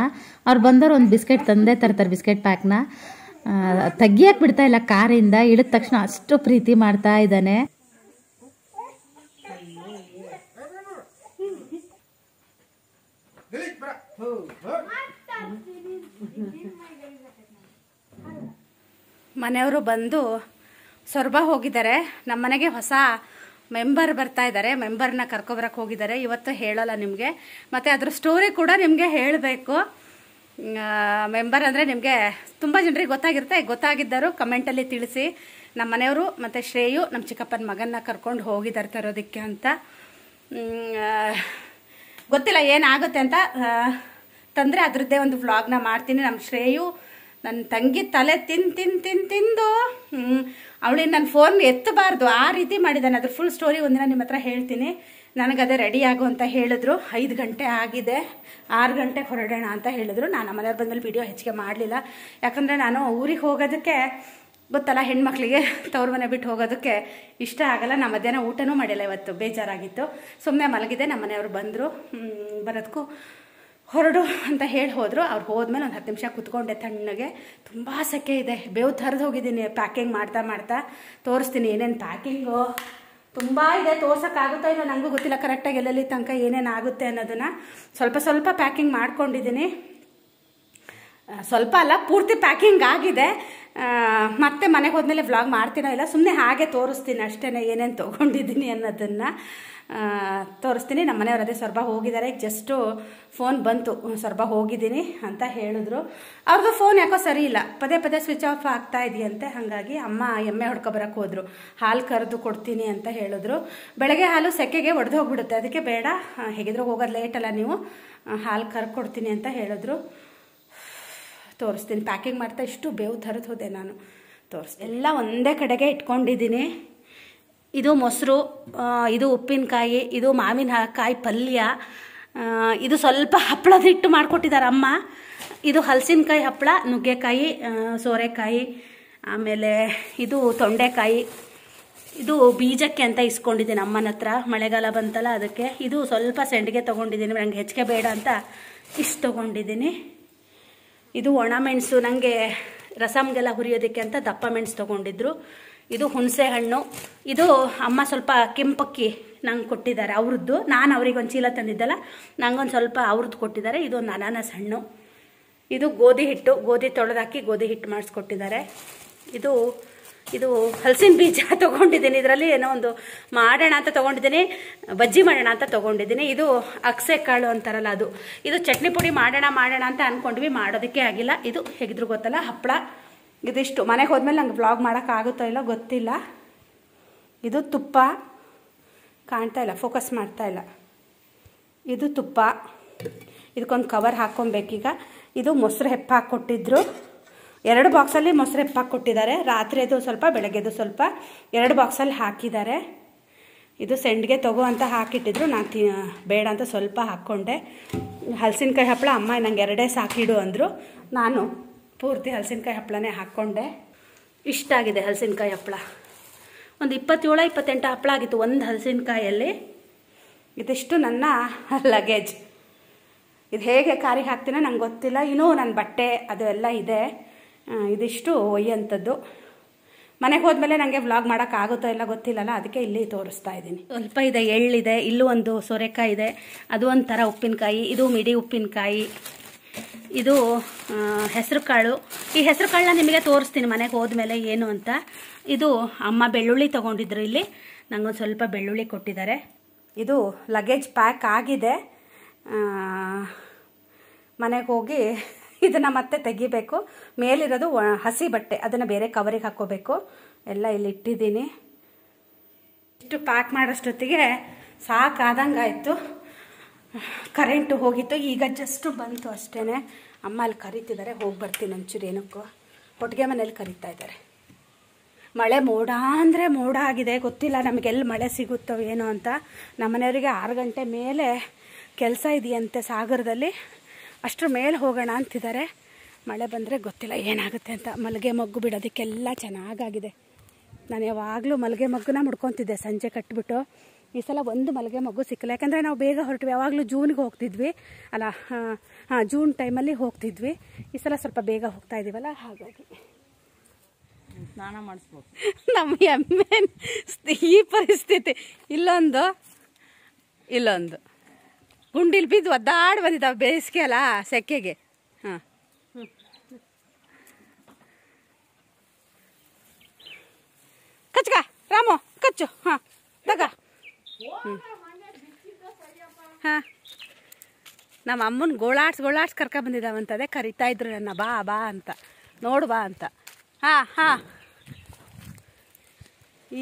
Speaker 1: ಅವ್ರು ಬಂದವರು ಒಂದು ಬಿಸ್ಕೆಟ್ ತಂದೇ ತರ್ತಾರೆ ಬಿಸ್ಕೆಟ್ ಪ್ಯಾಕ್ನ ತೆಗಿಯಕ್ಕೆ ಬಿಡ್ತಾ ಇಲ್ಲ ಕಾರಿಂದ ಇಳಿದ ತಕ್ಷಣ ಅಷ್ಟು ಪ್ರೀತಿ ಮಾಡ್ತಾ ಇದ್ದಾನೆ ಮನೆಯವರು ಬಂದು ಸೊರಬ ಹೋಗಿದ್ದಾರೆ ನಮ್ಮ ಮನೆಗೆ ಹೊಸ ಮೆಂಬರ್ ಬರ್ತಾ ಇದ್ದಾರೆ ಮೆಂಬರ್ನ ಕರ್ಕೊಬರಕ್ಕೆ ಹೋಗಿದ್ದಾರೆ ಇವತ್ತು ಹೇಳಲ್ಲ ನಿಮಗೆ ಮತ್ತು ಅದ್ರ ಸ್ಟೋರಿ ಕೂಡ ನಿಮಗೆ ಹೇಳಬೇಕು ಮೆಂಬರ್ ಅಂದರೆ ನಿಮಗೆ ತುಂಬ ಜನರಿಗೆ ಗೊತ್ತಾಗಿರುತ್ತೆ ಗೊತ್ತಾಗಿದ್ದರು ಕಮೆಂಟಲ್ಲಿ ತಿಳಿಸಿ ನಮ್ಮ ಮನೆಯವರು ಮತ್ತು ಶ್ರೇಯು ನಮ್ಮ ಚಿಕ್ಕಪ್ಪನ ಮಗನ್ನ ಕರ್ಕೊಂಡು ಹೋಗಿದ್ದಾರೆ ತರೋದಕ್ಕೆ ಅಂತ ಗೊತ್ತಿಲ್ಲ ಏನಾಗುತ್ತೆ ಅಂತ ತಂದರೆ ಅದರದ್ದೇ ಒಂದು ವ್ಲಾಗ್ನ ಮಾಡ್ತೀನಿ ನಮ್ಮ ಶ್ರೇಯು ನನ್ನ ತಂಗಿ ತಲೆ ತಿನ್ ತಿನ್ ತಿನ್ ತಿಂದು ಅವಳಿಗೆ ನನ್ನ ಫೋನ್ ಎತ್ತಬಾರ್ದು ಆ ರೀತಿ ಮಾಡಿದ್ದಾನೆ ಅದ್ರ ಫುಲ್ ಸ್ಟೋರಿ ಒಂದಿನ ನಿಮ್ಮ ಹತ್ರ ಹೇಳ್ತೀನಿ ನನಗದೇ ರೆಡಿ ಆಗು ಅಂತ ಹೇಳಿದ್ರು ಐದು ಗಂಟೆ ಆಗಿದೆ ಆರು ಗಂಟೆಗೆ ಹೊರಡೋಣ ಅಂತ ಹೇಳಿದ್ರು ನಾನು ಮನೆಯವ್ರು ಬಂದಮೇಲೆ ವೀಡಿಯೋ ಹೆಚ್ಚಿಗೆ ಮಾಡಲಿಲ್ಲ ಯಾಕಂದರೆ ನಾನು ಊರಿಗೆ ಹೋಗೋದಕ್ಕೆ ಗೊತ್ತಲ್ಲ ಹೆಣ್ಮಕ್ಳಿಗೆ ತವ್ರ ಮನೆ ಬಿಟ್ಟು ಹೋಗೋದಕ್ಕೆ ಇಷ್ಟ ಆಗಲ್ಲ ನಾ ಮಧ್ಯಾಹ್ನ ಊಟನೂ ಮಾಡಿಲ್ಲ ಇವತ್ತು ಬೇಜಾರಾಗಿತ್ತು ಸುಮ್ಮನೆ ಮಲಗಿದೆ ನಮ್ಮ ಮನೆಯವರು ಬಂದರು ಬರೋದಕ್ಕೂ ಹೊರಡು ಅಂತ ಹೇಳಿ ಹೋದರು ಅವ್ರು ಹೋದ್ಮೇಲೆ ಒಂದು ಹತ್ತು ನಿಮಿಷ ಕುತ್ಕೊಂಡೆ ತಣ್ಣಗೆ ತುಂಬ ಸೆಕೆ ಇದೆ ಬೇವು ಥರದ್ದು ಹೋಗಿದ್ದೀನಿ ಪ್ಯಾಕಿಂಗ್ ಮಾಡ್ತಾ ಮಾಡ್ತಾ ತೋರಿಸ್ತೀನಿ ಏನೇನು ಪ್ಯಾಕಿಂಗು ತುಂಬ ಇದೆ ಆಗುತ್ತಾ ಇಲ್ಲ ನನಗೂ ಗೊತ್ತಿಲ್ಲ ಕರೆಕ್ಟಾಗಿ ಎಲ್ಲೆಲ್ಲಿ ತನಕ ಏನೇನು ಆಗುತ್ತೆ ಅನ್ನೋದನ್ನು ಸ್ವಲ್ಪ ಸ್ವಲ್ಪ ಪ್ಯಾಕಿಂಗ್ ಮಾಡ್ಕೊಂಡಿದ್ದೀನಿ ಸ್ವಲ್ಪ ಅಲ್ಲ ಪೂರ್ತಿ ಪ್ಯಾಕಿಂಗ್ ಆಗಿದೆ ಮತ್ತೆ ಮನೆಗೆ ಹೋದ್ಮೇಲೆ ವ್ಲಾಗ್ ಮಾಡ್ತೀನೋ ಇಲ್ಲ ಸುಮ್ಮನೆ ಹಾಗೆ ತೋರಿಸ್ತೀನಿ ಅಷ್ಟೇ ಏನೇನು ತೊಗೊಂಡಿದ್ದೀನಿ ಅನ್ನೋದನ್ನು ತೋರಿಸ್ತೀನಿ ನಮ್ಮ ಮನೆಯವ್ರು ಅದೇ ಸ್ವಲ್ಪ ಹೋಗಿದ್ದಾರೆ ಜಸ್ಟು ಫೋನ್ ಬಂತು ಸ್ವಲ್ಪ ಹೋಗಿದ್ದೀನಿ ಅಂತ ಹೇಳಿದ್ರು ಅವ್ರದ್ದು ಫೋನ್ ಯಾಕೋ ಸರಿ ಇಲ್ಲ ಪದೇ ಪದೇ ಸ್ವಿಚ್ ಆಫ್ ಆಗ್ತಾ ಇದೆಯಂತೆ ಹಾಗಾಗಿ ಅಮ್ಮ ಎಮ್ಮೆ ಹೊಡ್ಕೊಬರಕ್ಕೆ ಹೋದರು ಹಾಲು ಕರೆದು ಕೊಡ್ತೀನಿ ಅಂತ ಹೇಳಿದ್ರು ಬೆಳಗ್ಗೆ ಹಾಲು ಸೆಕೆಗೆ ಒಡೆದು ಹೋಗ್ಬಿಡುತ್ತೆ ಅದಕ್ಕೆ ಬೇಡ ಹೇಗಿದ್ರು ಹೋಗೋದು ಲೇಟ್ ಅಲ್ಲ ನೀವು ಹಾಲು ಕರ್ದು ಕೊಡ್ತೀನಿ ಅಂತ ಹೇಳಿದ್ರು ತೋರಿಸ್ತೀನಿ ಪ್ಯಾಕಿಂಗ್ ಮಾಡ್ತಾ ಇಷ್ಟು ಬೇವು ಥರದ್ದು ಹೋದೆ ನಾನು ತೋರಿಸ್ ಎಲ್ಲ ಒಂದೇ ಕಡೆಗೆ ಇಟ್ಕೊಂಡಿದ್ದೀನಿ ಇದು ಮೊಸರು ಇದು ಉಪ್ಪಿನಕಾಯಿ ಇದು ಮಾವಿನಕಾಯಿ ಪಲ್ಯ ಇದು ಸ್ವಲ್ಪ ಹಪ್ಪಳದಿಟ್ಟು ಹಿಟ್ಟು ಮಾಡಿಕೊಟ್ಟಿದ್ದಾರೆ ಅಮ್ಮ ಇದು ಹಲಸಿನಕಾಯಿ ಹಪ್ಪಳ ನುಗ್ಗೆಕಾಯಿ ಸೋರೆಕಾಯಿ ಆಮೇಲೆ ಇದು ತೊಂಡೆಕಾಯಿ ಇದು ಬೀಜಕ್ಕೆ ಅಂತ ಇಸ್ಕೊಂಡಿದ್ದೀನಿ ಅಮ್ಮನ ಹತ್ರ ಮಳೆಗಾಲ ಬಂತಲ್ಲ ಅದಕ್ಕೆ ಇದು ಸ್ವಲ್ಪ ಸೆಂಡಿಗೆ ತೊಗೊಂಡಿದ್ದೀನಿ ನಂಗೆ ಹೆಚ್ಚಿಗೆ ಬೇಡ ಅಂತ ಇಷ್ಟು ತೊಗೊಂಡಿದ್ದೀನಿ ಇದು ಒಣ ಮೆಣಸು ನನಗೆ ರಸಮ್ಗೆಲ್ಲ ಹುರಿಯೋದಕ್ಕೆ ಅಂತ ದಪ್ಪ ಮೆಣಸು ತೊಗೊಂಡಿದ್ರು ಇದು ಹುಣಸೆ ಹಣ್ಣು ಇದು ಅಮ್ಮ ಸ್ವಲ್ಪ ಕೆಂಪಕ್ಕಿ ನಂಗೆ ಕೊಟ್ಟಿದ್ದಾರೆ ಅವ್ರದ್ದು ನಾನು ಅವ್ರಿಗೆ ಒಂದು ಚೀಲ ತಂದಿದ್ದಲ್ಲ ನಂಗೊಂದು ಸ್ವಲ್ಪ ಅವ್ರದ್ದು ಕೊಟ್ಟಿದ್ದಾರೆ ಇದು ಒಂದು ಅನಾನಸ್ ಹಣ್ಣು ಇದು ಗೋಧಿ ಹಿಟ್ಟು ಗೋಧಿ ತೊಳೆದಾಕಿ ಗೋಧಿ ಹಿಟ್ಟು ಮಾಡಿಸ್ಕೊಟ್ಟಿದ್ದಾರೆ ಇದು ಇದು ಹಲಸಿನ ಬೀಜ ತೊಗೊಂಡಿದ್ದೀನಿ ಇದರಲ್ಲಿ ಏನೋ ಒಂದು ಮಾಡೋಣ ಅಂತ ತೊಗೊಂಡಿದ್ದೀನಿ ಬಜ್ಜಿ ಮಾಡೋಣ ಅಂತ ತೊಗೊಂಡಿದ್ದೀನಿ ಇದು ಅಕ್ಸೆ ಕಾಳು ಅಂತಾರಲ್ಲ ಅದು ಇದು ಚಟ್ನಿ ಪುಡಿ ಮಾಡೋಣ ಮಾಡೋಣ ಅಂತ ಅಂದ್ಕೊಂಡ್ವಿ ಮಾಡೋದಕ್ಕೆ ಆಗಿಲ್ಲ ಇದು ಹೆಗಿದ್ರು ಗೊತ್ತಲ್ಲ ಹಪ್ಪಳ ಇದಿಷ್ಟು ಮನೆಗೆ ಹೋದ್ಮೇಲೆ ನಂಗೆ ವ್ಲಾಗ್ ಮಾಡೋಕ್ಕಾಗುತ್ತೋ ಇಲ್ಲ ಗೊತ್ತಿಲ್ಲ ಇದು ತುಪ್ಪ ಕಾಣ್ತಾ ಇಲ್ಲ ಫೋಕಸ್ ಮಾಡ್ತಾ ಇಲ್ಲ ಇದು ತುಪ್ಪ ಇದಕ್ಕೊಂದು ಕವರ್ ಹಾಕ್ಕೊಬೇಕೀಗ ಇದು ಮೊಸರು ಹೆಪ್ಪ ಹಾಕ್ಕೊಟ್ಟಿದ್ರು ಎರಡು ಬಾಕ್ಸಲ್ಲಿ ಮೊಸರು ಹೆಪ್ಪ ಕೊಟ್ಟಿದ್ದಾರೆ ರಾತ್ರಿದು ಸ್ವಲ್ಪ ಬೆಳಗ್ಗೆದು ಸ್ವಲ್ಪ ಎರಡು ಬಾಕ್ಸಲ್ಲಿ ಹಾಕಿದ್ದಾರೆ ಇದು ಸೆಂಡ್ಗೆ ತಗೋ ಅಂತ ಹಾಕಿಟ್ಟಿದ್ರು ನಾನು ತಿ ಬೇಡ ಅಂತ ಸ್ವಲ್ಪ ಹಾಕ್ಕೊಂಡೆ ಹಲಸಿನಕಾಯಿ ಹಪ್ಪಳ ಅಮ್ಮ ನಂಗೆ ಎರಡೇ ಸಾಕಿಡು ಅಂದರು ನಾನು ಪೂರ್ತಿ ಹಲಸಿನಕಾಯಿ ಹಪ್ಪಳನೇ ಹಾಕ್ಕೊಂಡೆ ಇಷ್ಟಾಗಿದೆ ಹಲಸಿನಕಾಯಿ ಹಪ್ಪಳ ಒಂದು ಇಪ್ಪತ್ತೇಳು ಇಪ್ಪತ್ತೆಂಟು ಹಪ್ಪಳ ಆಗಿತ್ತು ಒಂದು ಹಲಸಿನಕಾಯಲ್ಲಿ ಇದಿಷ್ಟು ನನ್ನ ಲಗೇಜ್ ಇದು ಹೇಗೆ ಕಾರಿಗೆ ಹಾಕ್ತೀನೋ ನಂಗೆ ಗೊತ್ತಿಲ್ಲ ಇನ್ನೂ ನನ್ನ ಬಟ್ಟೆ ಅದು ಎಲ್ಲ ಇದೆ ಇದಿಷ್ಟು ಒಯ್ಯಂಥದ್ದು ಮನೆಗೆ ಹೋದ್ಮೇಲೆ ನನಗೆ ವ್ಲಾಗ್ ಮಾಡೋಕ್ಕಾಗುತ್ತೋ ಇಲ್ಲ ಗೊತ್ತಿಲ್ಲಲ್ಲ ಅದಕ್ಕೆ ಇಲ್ಲಿ ತೋರಿಸ್ತಾ ಇದ್ದೀನಿ ಸ್ವಲ್ಪ ಇದೆ ಎಳ್ಳಿದೆ ಇಲ್ಲೂ ಒಂದು ಸೋರೆಕಾಯಿ ಇದೆ ಅದು ಒಂಥರ ಉಪ್ಪಿನಕಾಯಿ ಇದು ಮಿಡಿ ಉಪ್ಪಿನಕಾಯಿ ಇದು ಹೆಸರು ಕಾಳು ಈ ಹೆಸರು ಕಾಳನ್ನ ನಿಮಗೆ ತೋರಿಸ್ತೀನಿ ಮನೆಗೆ ಹೋದ್ಮೇಲೆ ಏನು ಅಂತ ಇದು ಅಮ್ಮ ಬೆಳ್ಳುಳ್ಳಿ ತೊಗೊಂಡಿದ್ರು ಇಲ್ಲಿ ನನಗೊಂದು ಸ್ವಲ್ಪ ಬೆಳ್ಳುಳ್ಳಿ ಕೊಟ್ಟಿದ್ದಾರೆ ಇದು ಲಗೇಜ್ ಪ್ಯಾಕ್ ಆಗಿದೆ ಮನೆಗೆ ಹೋಗಿ ಇದನ್ನು ಮತ್ತೆ ತೆಗಿಬೇಕು ಮೇಲಿರೋದು ಹಸಿ ಬಟ್ಟೆ ಅದನ್ನು ಬೇರೆ ಕವರಿಗೆ ಹಾಕೋಬೇಕು ಎಲ್ಲ ಇಲ್ಲಿ ಇಟ್ಟಿದ್ದೀನಿ ಇಷ್ಟು ಪ್ಯಾಕ್ ಮಾಡೋಷ್ಟೊತ್ತಿಗೆ ಸಾಕಾದಂಗಾಯಿತು ಕರೆಂಟು ಹೋಗಿತ್ತು ಈಗ ಜಸ್ಟು ಬಂತು ಅಷ್ಟೇ ಅಮ್ಮ ಅಲ್ಲಿ ಕರೀತಿದ್ದಾರೆ ಹೋಗಿ ಬರ್ತೀನಿ ಒಂಚೂರು ಏನಕ್ಕೂ ಕೊಟ್ಟಿಗೆ ಮನೇಲಿ ಕರೀತಾ ಇದ್ದಾರೆ ಮಳೆ ಮೋಡ ಅಂದರೆ ಮೋಡ ಆಗಿದೆ ಗೊತ್ತಿಲ್ಲ ನಮಗೆಲ್ಲಿ ಮಳೆ ಸಿಗುತ್ತೋ ಏನೋ ಅಂತ ನಮ್ಮನೆಯವರಿಗೆ ಆರು ಗಂಟೆ ಮೇಲೆ ಕೆಲಸ ಇದೆಯಂತೆ ಸಾಗರದಲ್ಲಿ ಅಷ್ಟರ ಮೇಲೆ ಹೋಗೋಣ ಅಂತಿದ್ದಾರೆ ಮಳೆ ಬಂದರೆ ಗೊತ್ತಿಲ್ಲ ಏನಾಗುತ್ತೆ ಅಂತ ಮಲ್ಲಿಗೆ ಮಗ್ಗು ಬಿಡೋದಕ್ಕೆಲ್ಲ ಚೆನ್ನಾಗಾಗಿದೆ ನಾನು ಯಾವಾಗಲೂ ಮಲ್ಲಿಗೆ ಮಗ್ಗುನ ಮುಡ್ಕೊತಿದ್ದೆ ಸಂಜೆ ಕಟ್ಬಿಟ್ಟು ಈ ಸಲ ಒಂದು ಮಲಗೆ ಮಗು ಸಿಕ್ಕಿಲ್ಲ ಯಾಕಂದರೆ ನಾವು ಬೇಗ ಹೊರಟ್ವಿ ಯಾವಾಗಲೂ ಜೂನ್ಗೆ ಹೋಗ್ತಿದ್ವಿ ಅಲ್ಲ ಹಾಂ ಜೂನ್ ಟೈಮಲ್ಲಿ ಹೋಗ್ತಿದ್ವಿ ಈ ಸಲ ಸ್ವಲ್ಪ ಬೇಗ ಹೋಗ್ತಾ ಇದ್ದೀವಲ್ಲ ಹಾಗಾಗಿ ಸ್ನಾನ ಮಾಡಿಸ್ಬೋದು ನಮ್ಮ ಎಮ್ಮೆ ಈ ಪರಿಸ್ಥಿತಿ ಇಲ್ಲೊಂದು ಇಲ್ಲೊಂದು ಗುಂಡಿಲಿ ಬಿದ್ದು ಒದ್ದಾಡಿ ಬಂದಿದ್ದಾವೆ ಬೇಸಿಗೆ ಅಲ್ಲ ಸೆಕೆಗೆ ಹಾಂ ಕಚ್ಕ ರಾಮು ಕಚ್ಚು ಹಾಂ ತಗ ಹಾಂ ನಮ್ಮ ಅಮ್ಮನ ಗೋಳಾಡ್ಸ್ ಗೋಳಾಡ್ಸ್ ಅದೇ ಕರಿತಾ ಇದ್ರು ನನ್ನ ಬಾ ಬಾ ಅಂತ ನೋಡು ಬಾ ಅಂತ ಹಾ ಹಾಂ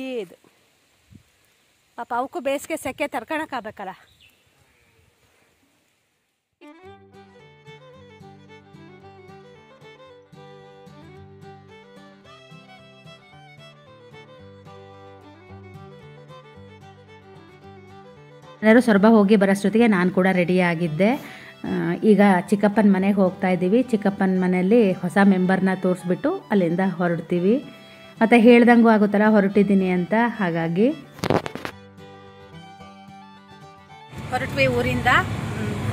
Speaker 1: ಇದು ಪಾಪ ಅವಕ್ಕೂ ಬೇಸಿಗೆ ಸೆಕೆ ತರ್ಕೊಳಕ್ಕಾಗಬೇಕಲ್ಲ ಎಲ್ಲರೂ ಸೊರಬ ಹೋಗಿ ಬರೋಷ್ಟೊತ್ತಿಗೆ ನಾನು ಕೂಡ ರೆಡಿಯಾಗಿದ್ದೆ ಈಗ ಚಿಕ್ಕಪ್ಪನ ಮನೆಗೆ ಹೋಗ್ತಾ ಇದ್ದೀವಿ ಚಿಕ್ಕಪ್ಪನ ಮನೆಯಲ್ಲಿ ಹೊಸ ಮೆಂಬರ್ನ ತೋರಿಸ್ಬಿಟ್ಟು ಅಲ್ಲಿಂದ ಹೊರಡ್ತೀವಿ ಮತ್ತು ಹೇಳ್ದಂಗೂ ಆಗುತ್ತಲ್ಲ ಹೊರಟಿದ್ದೀನಿ ಅಂತ ಹಾಗಾಗಿ ಹೊರಟ್ವಿ ಊರಿಂದ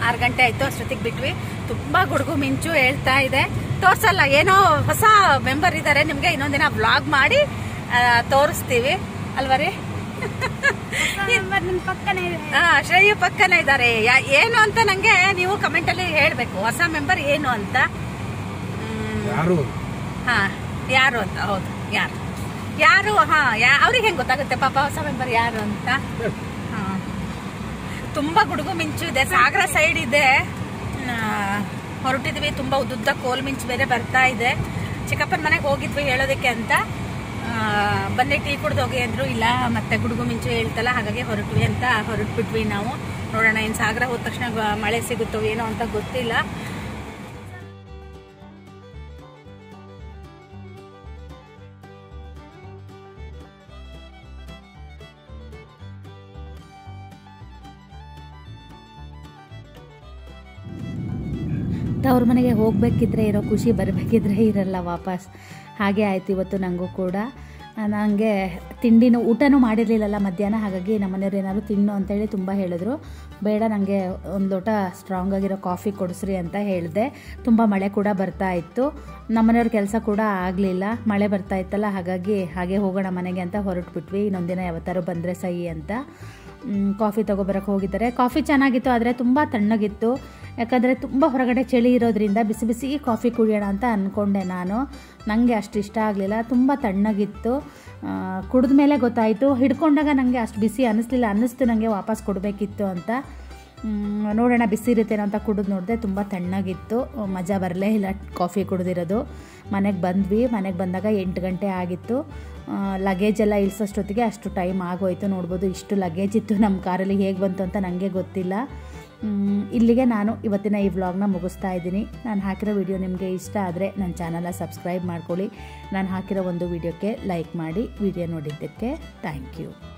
Speaker 1: ಆರು ಗಂಟೆ ಆಯಿತು ಅಷ್ಟೊತ್ತಿಗೆ ಬಿಟ್ವಿ ತುಂಬ ಗುಡುಗು ಮಿಂಚು ಹೇಳ್ತಾ ಇದೆ ತೋರಿಸಲ್ಲ ಏನೋ ಹೊಸ ಮೆಂಬರ್ ಇದ್ದಾರೆ ನಿಮಗೆ ಇನ್ನೊಂದಿನ ಬ್ಲಾಗ್ ಮಾಡಿ ತೋರಿಸ್ತೀವಿ ಅಲ್ವರಿ ಶ್ರೇಯು ಪಕ್ಕನೇ ಇದ್ದಾರೆ ಏನು ಅಂತ ನಂಗೆ ನೀವು ಕಮೆಂಟ್ ಅಲ್ಲಿ ಹೇಳ್ಬೇಕು ಹೊಸ ಮೆಂಬರ್ ಏನು ಅಂತ ಯಾರು ಯಾರು ಅಂತ ಹೌದು ಯಾರು ಯಾರು ಹಾ ಅವ್ರಿಗೆ ಹೆಂಗ್ ಗೊತ್ತಾಗುತ್ತೆ ಪಾಪ ಹೊಸ ಮೆಂಬರ್ ಯಾರು ಅಂತ ತುಂಬಾ ಗುಡುಗು ಮಿಂಚು ಇದೆ ಸಾಗರ ಸೈಡ್ ಇದೆ ಹೊರಟಿದ್ವಿ ತುಂಬಾ ಉದ್ದುದ್ದ ಕೋಲ್ ಮಿಂಚು ಬೇರೆ ಬರ್ತಾ ಇದೆ ಚಿಕ್ಕಪ್ಪನ ಮನೆಗೆ ಹೋಗಿದ್ವಿ ಹೇಳೋದಕ್ಕೆ ಅಂತ ಬಂದೆ ಟೀ ಕುಡ್ದು ಹೋಗಿ ಅಂದ್ರು ಇಲ್ಲ ಮತ್ತೆ ಗುಡುಗು ಮಿಂಚು ಹೇಳ್ತಲ್ಲ ಹಾಗಾಗಿ ಹೊರಟ್ವಿ ಅಂತ ಹೊರಟ್ಬಿಟ್ವಿ ನಾವು ನೋಡೋಣ ಏನ್ ಸಾಗರ ಹೋದ ತಕ್ಷಣ ಮಳೆ ಸಿಗುತ್ತೋ ಏನೋ ಅಂತ ಗೊತ್ತಿಲ್ಲ ಅವ್ರ ಮನೆಗೆ ಹೋಗ್ಬೇಕಿದ್ರೆ ಇರೋ ಖುಷಿ ಬರಬೇಕಿದ್ರೆ ಇರಲ್ಲ ವಾಪಸ್ ಹಾಗೆ ಆಯ್ತು ಇವತ್ತು ನಂಗೂ ಕೂಡ ನನಗೆ ತಿಂಡಿನೂ ಊಟನೂ ಮಾಡಿರಲಿಲ್ಲಲ್ಲ ಮಧ್ಯಾಹ್ನ ಹಾಗಾಗಿ ನಮ್ಮ ಮನೆಯವ್ರು ಏನಾದ್ರು ತಿನ್ನು ಅಂತೇಳಿ ತುಂಬ ಹೇಳಿದ್ರು ಬೇಡ ನನಗೆ ಒಂದು ಲೋಟ ಸ್ಟ್ರಾಂಗ್ ಆಗಿರೋ ಕಾಫಿ ಕೊಡಿಸ್ರಿ ಅಂತ ಹೇಳಿದೆ ತುಂಬ ಮಳೆ ಕೂಡ ಬರ್ತಾ ಇತ್ತು ಮನೆಯವ್ರ ಕೆಲಸ ಕೂಡ ಆಗಲಿಲ್ಲ ಮಳೆ ಬರ್ತಾ ಇತ್ತಲ್ಲ ಹಾಗಾಗಿ ಹಾಗೆ ಹೋಗೋಣ ಮನೆಗೆ ಅಂತ ಹೊರಟು ಬಿಟ್ವಿ ಇನ್ನೊಂದಿನ ಯಾವತ್ತಾರು ಬಂದರೆ ಸಹಿ ಅಂತ ಕಾಫಿ ತಗೋಬರಕ್ಕೆ ಹೋಗಿದ್ದಾರೆ ಕಾಫಿ ಚೆನ್ನಾಗಿತ್ತು ಆದರೆ ತುಂಬ ತಣ್ಣಗಿತ್ತು ಯಾಕಂದರೆ ತುಂಬ ಹೊರಗಡೆ ಚಳಿ ಇರೋದ್ರಿಂದ ಬಿಸಿ ಬಿಸಿ ಕಾಫಿ ಕುಡಿಯೋಣ ಅಂತ ಅಂದ್ಕೊಂಡೆ ನಾನು ನನಗೆ ಅಷ್ಟು ಇಷ್ಟ ಆಗಲಿಲ್ಲ ತುಂಬ ತಣ್ಣಗಿತ್ತು ಕುಡಿದ ಮೇಲೆ ಗೊತ್ತಾಯಿತು ಹಿಡ್ಕೊಂಡಾಗ ನನಗೆ ಅಷ್ಟು ಬಿಸಿ ಅನ್ನಿಸ್ಲಿಲ್ಲ ಅನ್ನಿಸ್ತು ನನಗೆ ವಾಪಸ್ ಕೊಡಬೇಕಿತ್ತು ಅಂತ ನೋಡೋಣ ಬಿಸಿ ಇರುತ್ತೇನೋ ಅಂತ ಕುಡಿದು ನೋಡಿದೆ ತುಂಬ ತಣ್ಣಗಿತ್ತು ಮಜಾ ಬರಲೇ ಇಲ್ಲ ಕಾಫಿ ಕುಡಿದಿರೋದು ಮನೆಗೆ ಬಂದ್ವಿ ಮನೆಗೆ ಬಂದಾಗ ಎಂಟು ಗಂಟೆ ಆಗಿತ್ತು ಲಗೇಜ್ ಎಲ್ಲ ಇಳಿಸೋಷ್ಟೊತ್ತಿಗೆ ಅಷ್ಟು ಟೈಮ್ ಆಗೋಯ್ತು ನೋಡ್ಬೋದು ಇಷ್ಟು ಲಗೇಜ್ ಇತ್ತು ನಮ್ಮ ಕಾರಲ್ಲಿ ಹೇಗೆ ಬಂತು ಅಂತ ನನಗೆ ಗೊತ್ತಿಲ್ಲ ಇಲ್ಲಿಗೆ ನಾನು ಇವತ್ತಿನ ಈ ವ್ಲಾಗ್ನ ಮುಗಿಸ್ತಾ ಇದ್ದೀನಿ ನಾನು ಹಾಕಿರೋ ವಿಡಿಯೋ ನಿಮಗೆ ಇಷ್ಟ ಆದರೆ ನನ್ನ ಚಾನಲ್ನ ಸಬ್ಸ್ಕ್ರೈಬ್ ಮಾಡ್ಕೊಳ್ಳಿ ನಾನು ಹಾಕಿರೋ ಒಂದು ವಿಡಿಯೋಕ್ಕೆ ಲೈಕ್ ಮಾಡಿ ವಿಡಿಯೋ ನೋಡಿದ್ದಕ್ಕೆ ಥ್ಯಾಂಕ್ ಯು